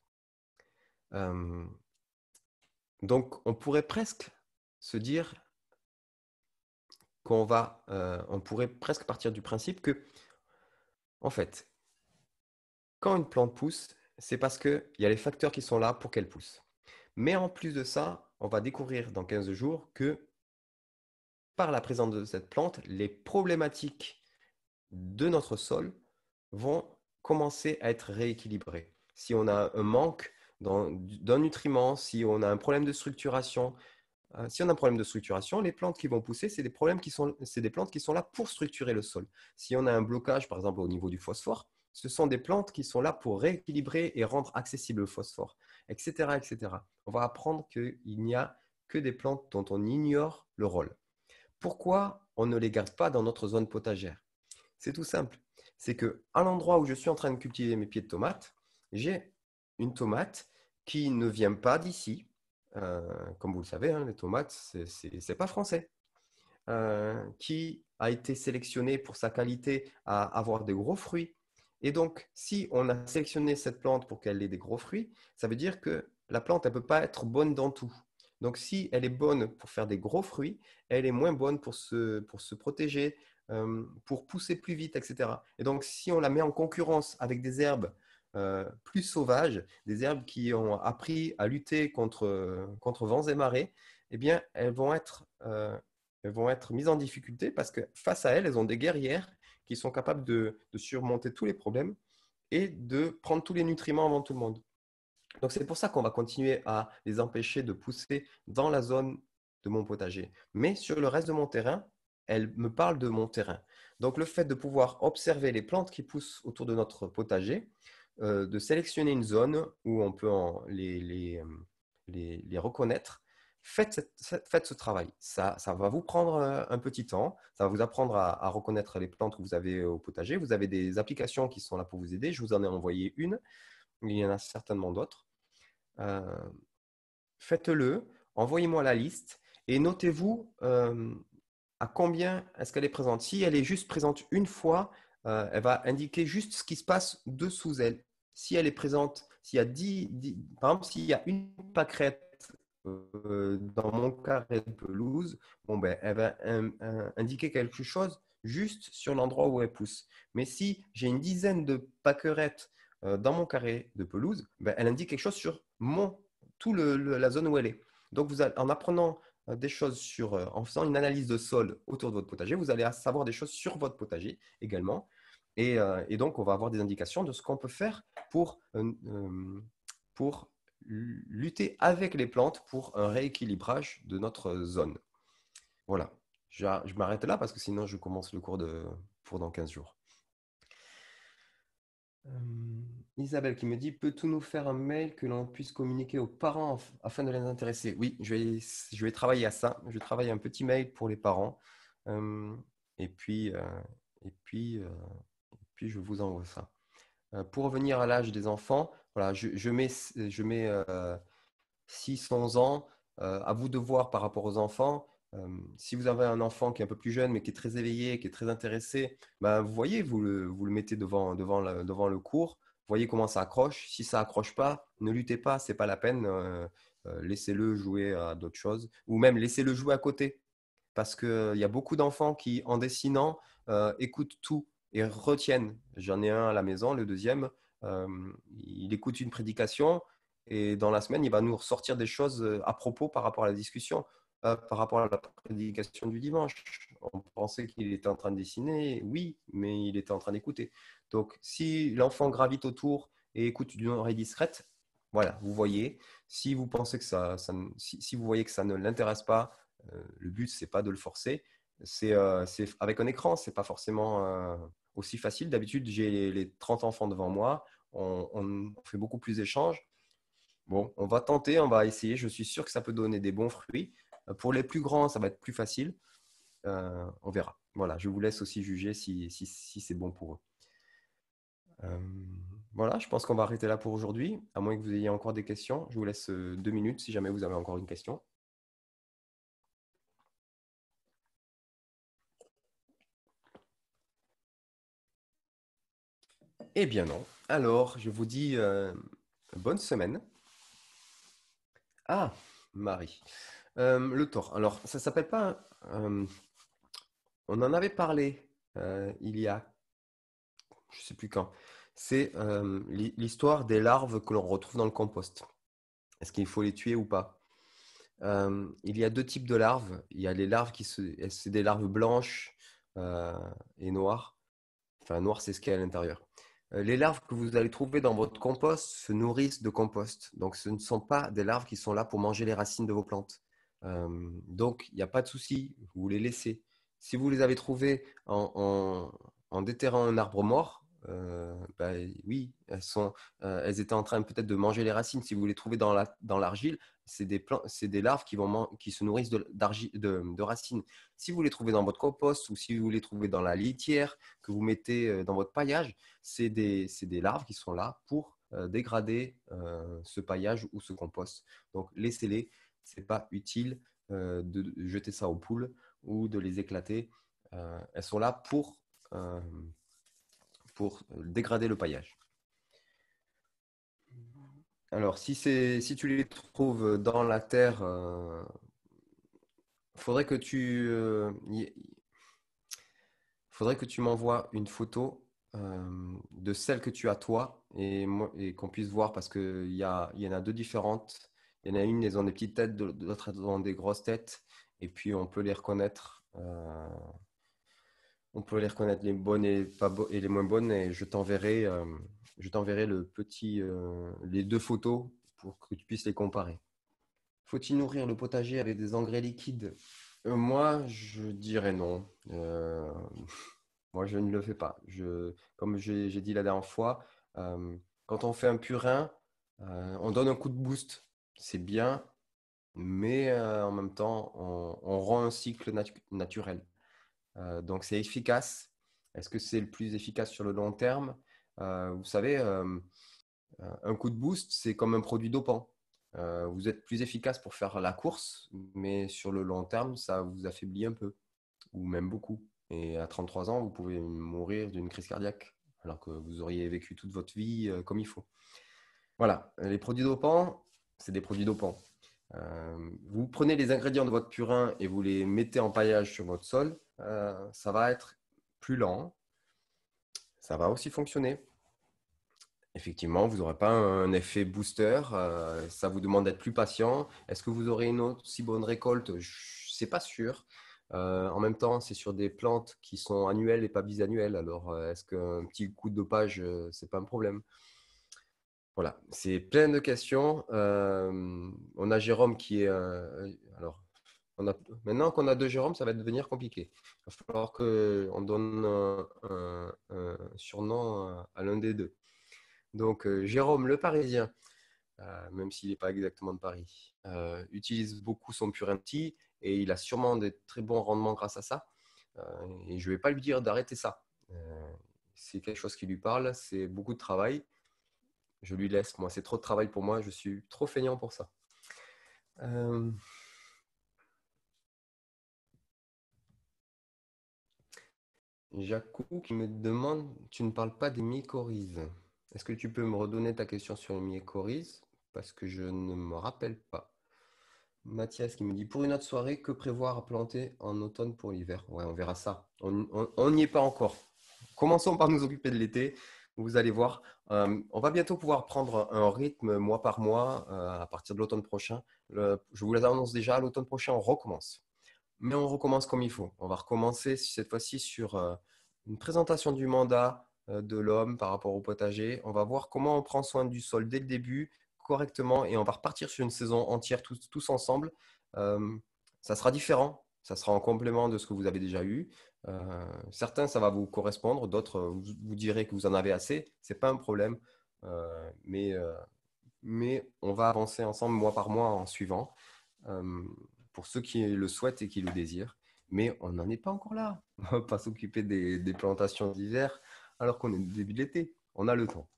Euh, donc on pourrait presque se dire qu'on va, euh, on pourrait presque partir du principe que en fait, quand une plante pousse, c'est parce qu'il y a les facteurs qui sont là pour qu'elle pousse. Mais en plus de ça, on va découvrir dans 15 jours que par la présence de cette plante, les problématiques de notre sol vont commencer à être rééquilibrées. Si on a un manque d'un nutriment, si on a un problème de structuration, Hein, si on a un problème de structuration, les plantes qui vont pousser, c'est des, problèmes qui sont, des plantes qui sont là pour structurer le sol. Si on a un blocage, par exemple, au niveau du phosphore, ce sont des plantes qui sont là pour rééquilibrer et rendre accessible le phosphore, etc. etc. On va apprendre qu'il n'y a que des plantes dont on ignore le rôle. Pourquoi on ne les garde pas dans notre zone potagère C'est tout simple. C'est que à l'endroit où je suis en train de cultiver mes pieds de tomates, j'ai une tomate qui ne vient pas d'ici, euh, comme vous le savez, hein, les tomates, n'est pas français, euh, qui a été sélectionné pour sa qualité à avoir des gros fruits. Et donc, si on a sélectionné cette plante pour qu'elle ait des gros fruits, ça veut dire que la plante, elle ne peut pas être bonne dans tout. Donc, si elle est bonne pour faire des gros fruits, elle est moins bonne pour se, protéger, euh, pour pousser plus vite, etc. Et donc, si on la met en concurrence avec des herbes euh, plus sauvages, des herbes qui ont appris à lutter contre, contre vents et marées, eh bien, elles vont, être, euh, vont être mises en difficulté parce que face à elles, elles ont des guerrières qui sont capables de, surmonter tous les problèmes et de prendre tous les nutriments avant tout le monde. Donc c'est pour ça qu'on va continuer à les empêcher de pousser dans la zone de mon potager. Mais sur le reste de mon terrain, elles me parlent de mon terrain. Donc le fait de pouvoir observer les plantes qui poussent autour de notre potager, euh, de sélectionner une zone où on peut en, les, euh, reconnaître. Faites, ce travail. Ça, va vous prendre euh, un petit temps. Ça va vous apprendre à, reconnaître les plantes que vous avez au potager. Vous avez des applications qui sont là pour vous aider. Je vous en ai envoyé une. Il y en a certainement d'autres. Faites-le. Envoyez-moi la liste et notez-vous à combien est-ce qu'elle est présente. Si elle est juste présente une fois, elle va indiquer juste ce qui se passe dessous elle si elle est présente, s'il y a par exemple, s'il y a une pâquerette euh, dans mon carré de pelouse, bon, ben, elle va indiquer quelque chose juste sur l'endroit où elle pousse. Mais si j'ai une dizaine de pâquerettes euh, dans mon carré de pelouse, ben, elle indique quelque chose sur mon, tout la zone où elle est. Donc, vous, en apprenant euh, des choses sur, en faisant une analyse de sol autour de votre potager, vous allez savoir des choses sur votre potager également. Euh, et, donc, on va avoir des indications de ce qu'on peut faire pour, euh, euh, pour lutter avec les plantes pour un rééquilibrage de notre zone. Voilà. Je m'arrête là parce que sinon, je commence le cours de, pour dans 15 jours. Isabelle qui me dit Peut-on nous faire un mail que l'on puisse communiquer aux parents afin de les intéresser Oui, je vais, je vais travailler à ça. Je travaille un petit mail pour les parents. et puis, et puis puis je vous envoie ça. Euh, pour revenir à l'âge des enfants, voilà, je, mets, je mets 6, 11 euh, ans euh, à vous de voir par rapport aux enfants. si vous avez un enfant qui est un peu plus jeune, mais qui est très éveillé, qui est très intéressé, bah, vous voyez, vous le, mettez devant, le cours, voyez comment ça accroche. Si ça accroche pas, ne luttez pas, c'est pas la peine. laissez-le jouer à d'autres choses, ou même laissez-le jouer à côté, parce qu'il y a beaucoup d'enfants qui, en dessinant, écoutent tout retiennent. J'en ai un à la maison, le deuxième, euh, il écoute une prédication et dans la semaine, il va nous ressortir des choses euh, à propos par rapport à la discussion, euh, par rapport à la prédication du dimanche. On pensait qu'il était en train de dessiner, oui, mais il était en train d'écouter. Donc, si l'enfant gravite autour et écoute d'une oreille discrète, voilà, vous voyez. Si vous pensez que ça, si, vous voyez que ça ne l'intéresse pas, le but c'est pas de le forcer. C'est avec un écran, c'est pas forcément aussi facile. D'habitude, j'ai les 30 enfants devant moi. On, fait beaucoup plus d'échanges. Bon, on va tenter, on va essayer. Je suis sûr que ça peut donner des bons fruits. Euh, pour les plus grands, ça va être plus facile. Euh, on verra. Voilà, je vous laisse aussi juger si, c'est bon pour eux. Euh, voilà, je pense qu'on va arrêter là pour aujourd'hui, à moins que vous ayez encore des questions. Je vous laisse deux minutes si jamais vous avez encore une question. Eh bien non. Alors, je vous dis euh, bonne semaine. Ah, Marie. Euh, le tort. Alors, ça s'appelle pas... Euh, on en avait parlé il y a... Je ne sais plus quand. C'est l'histoire des larves que l'on retrouve dans le compost. Est-ce qu'il faut les tuer ou pas il y a deux types de larves. Il y a les larves qui se, c'est des larves blanches et noires. Enfin, noir, c'est ce qu'il y a à l'intérieur. Euh, les larves que vous allez trouver dans votre compost se nourrissent de compost. Donc, ce ne sont pas des larves qui sont là pour manger les racines de vos plantes. Euh, donc, il n'y a pas de souci, vous les laissez. Si vous les avez trouvées en déterrant un arbre mort, euh, bah, oui, elles, sont, euh, elles étaient en train peut-être de manger les racines. Si vous les trouvez dans l'argile, la, dans c'est des, des, larves qui, vont qui se nourrissent de, de, de, racines. Si vous les trouvez dans votre compost ou si vous les trouvez dans la litière que vous mettez euh, dans votre paillage, c'est des, des, larves qui sont là pour dégrader ce paillage ou ce compost. Donc laissez-les, c'est pas utile de jeter ça aux poules ou de les éclater. elles sont là pour pour euh, dégrader le paillage. Alors, si, c'est si tu les trouves dans la terre, euh, faudrait que tu, euh, faudrait que tu m'envoies une photo de celle que tu as toi et, et qu'on puisse voir parce qu'il y, a, y en a deux différentes. Il y en a une, elles ont des petites têtes, d'autres, elles ont des grosses têtes. Et puis, on peut les reconnaître on peut les reconnaître les bonnes et, pas et les moins bonnes. Et je t'enverrai, euh, je t'enverrai le petit, euh, les deux photos pour que tu puisses les comparer. Faut-il nourrir le potager avec des engrais liquides euh, Moi, je dirais non. (laughs) moi, je ne le fais pas. comme j'ai dit la dernière fois, quand on fait un purin, on donne un coup de boost. C'est bien, mais en même temps, on, rend un cycle naturel. Euh, donc c'est efficace. Est-ce que c'est le plus efficace sur le long terme euh, Vous savez, euh, un coup de boost, c'est comme un produit dopant. vous êtes plus efficace pour faire la course, mais sur le long terme, ça vous affaiblit un peu, ou même beaucoup. Et à 33 ans, vous pouvez mourir d'une crise cardiaque, alors que vous auriez vécu toute votre vie comme il faut. Voilà, les produits dopants, c'est des produits dopants. vous prenez les ingrédients de votre purin et vous les mettez en paillage sur votre sol, euh, ça va être plus lent, ça va aussi fonctionner. Effectivement, vous n'aurez pas un effet booster, euh, ça vous demande d'être plus patient. Est-ce que vous aurez une aussi bonne récolte Je sais pas sûr. Euh, en même temps, c'est sur des plantes qui sont annuelles et pas bisannuelles. Alors, est-ce qu'un petit coup de dopage, c'est pas un problème voilà, c'est plein de questions. on a Jérôme qui est. alors, maintenant qu'on a deux Jérôme, ça va devenir compliqué. Il va falloir qu'on donne un, surnom à l'un des deux. Donc, euh, Jérôme, le Parisien, euh, même s'il n'est pas exactement de Paris, euh, utilise beaucoup son petit et il a sûrement des très bons rendements grâce à ça. et je ne vais pas lui dire d'arrêter ça. c'est quelque chose qui lui parle, c'est beaucoup de travail. Je lui laisse, moi, c'est trop de travail pour moi, je suis trop feignant pour ça. Jacou qui me demande, tu ne parles pas des mycorhizes. Est-ce que tu peux me redonner ta question sur les mycorhizes Parce que je ne me rappelle pas. Mathias qui me dit, pour une autre soirée, que prévoir à planter en automne pour l'hiver Ouais, on verra ça. On n'y est pas encore. Commençons par nous occuper de l'été. Vous allez voir, euh, on va bientôt pouvoir prendre un rythme mois par mois euh, à partir de l'automne prochain. je vous annonce déjà, l'automne prochain, on recommence mais on recommence comme il faut. On va recommencer cette fois-ci sur euh, une présentation du mandat euh, de l'homme par rapport au potager. On va voir comment on prend soin du sol dès le début correctement et on va repartir sur une saison entière tous, tous ensemble. Euh, ça sera différent, ça sera en complément de ce que vous avez déjà eu. certains, ça va vous correspondre, d'autres, vous, direz que vous en avez assez, c'est pas un problème, mais, mais on va avancer ensemble mois par mois en suivant pour ceux qui le souhaitent et qui le désirent. Mais on n'en est pas encore là. (laughs) On va pas s'occuper des, plantations d'hiver alors qu'on est au début de l'été. On a le temps.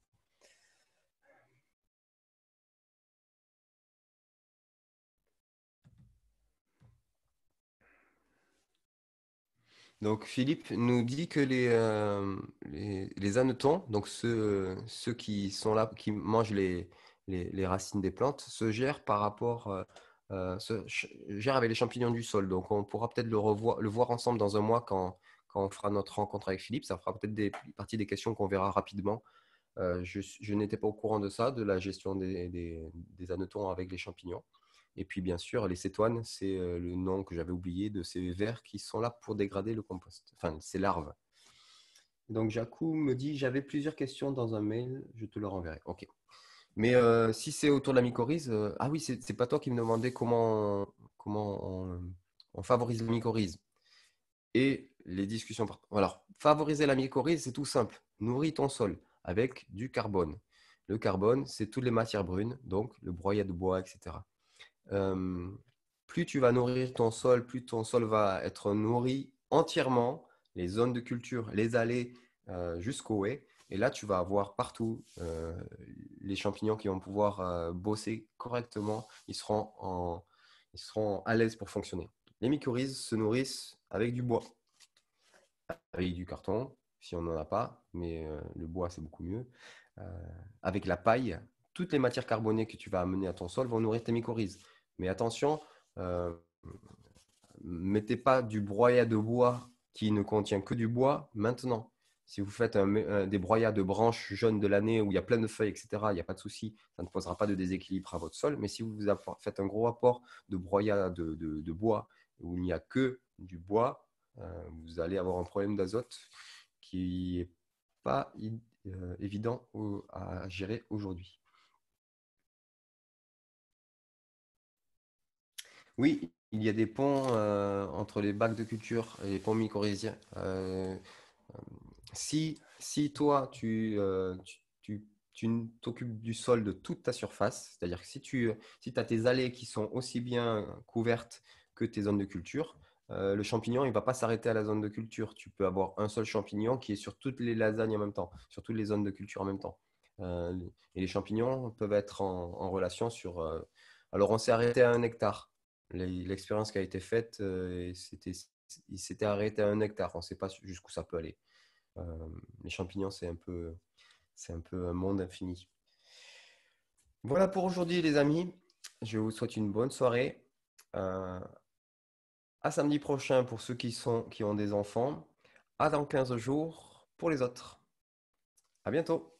Donc Philippe nous dit que les, euh, les, donc ceux, qui sont là, qui mangent les racines des plantes, se gèrent par rapport euh, euh, gère avec les champignons du sol. Donc, on pourra peut-être le, revoir, le voir ensemble dans un mois quand, on fera notre rencontre avec Philippe. Ça fera peut-être des, partie des questions qu'on verra rapidement. Euh, je, n'étais pas au courant de ça, de la gestion des, des, avec les champignons. Et puis, bien sûr, les cétoines, c'est euh, le nom que j'avais oublié de ces vers qui sont là pour dégrader le compost, enfin, ces larves. Donc, Jacou me dit J'avais plusieurs questions dans un mail, je te le renverrai. OK. Mais euh, si c'est autour de la mycorhize, euh, ah oui, c'est pas toi qui me demandais comment, on, favorise la mycorhize. Et les discussions. Alors, favoriser la mycorhize, c'est tout simple. Nourris ton sol avec du carbone. Le carbone, c'est toutes les matières brunes, donc le broyat de bois, etc. Euh, plus tu vas nourrir ton sol, plus ton sol va être nourri entièrement, les zones de culture, les allées jusqu'au haies. Et là, tu vas avoir partout euh, les champignons qui vont pouvoir euh, bosser correctement. Ils seront, à l'aise pour fonctionner. Les mycorhizes se nourrissent avec du bois, avec du carton, si on n'en a pas, mais euh, le bois, c'est beaucoup mieux. avec la paille, toutes les matières carbonées que tu vas amener à ton sol vont nourrir tes mycorhizes. Mais attention, mettez pas du broyat de bois qui ne contient que du bois maintenant si vous faites des broyats de branches jaunes de l'année où il y a plein de feuilles, etc., il n'y a pas de souci, ça ne posera pas de déséquilibre à votre sol. Mais si vous faites un gros apport de broyats de, bois où il n'y a que du bois, euh, vous allez avoir un problème d'azote qui n'est pas euh, évident à gérer aujourd'hui. Oui, il y a des ponts euh, entre les bacs de culture et les ponts mycorhiziens si, si toi, tu, euh, t'occupes du sol de toute ta surface, c'est-à-dire que si tu euh, as tes allées qui sont aussi bien couvertes que tes zones de culture, euh, le champignon, ne va pas s'arrêter à la zone de culture. Tu peux avoir un seul champignon qui est sur toutes les lasagnes en même temps, sur toutes les zones de culture en même temps. et les champignons peuvent être en, relation sur... alors, on s'est arrêté à un hectare. L'expérience qui a été faite, il s'était arrêté à un hectare. On ne sait pas jusqu'où ça peut aller. Euh, les champignons, c'est un peu, c'est un peu un monde infini. Voilà pour aujourd'hui, les amis. Je vous souhaite une bonne soirée. Euh, à samedi prochain pour ceux qui, sont, qui ont des enfants. À dans 15 jours pour les autres. À bientôt.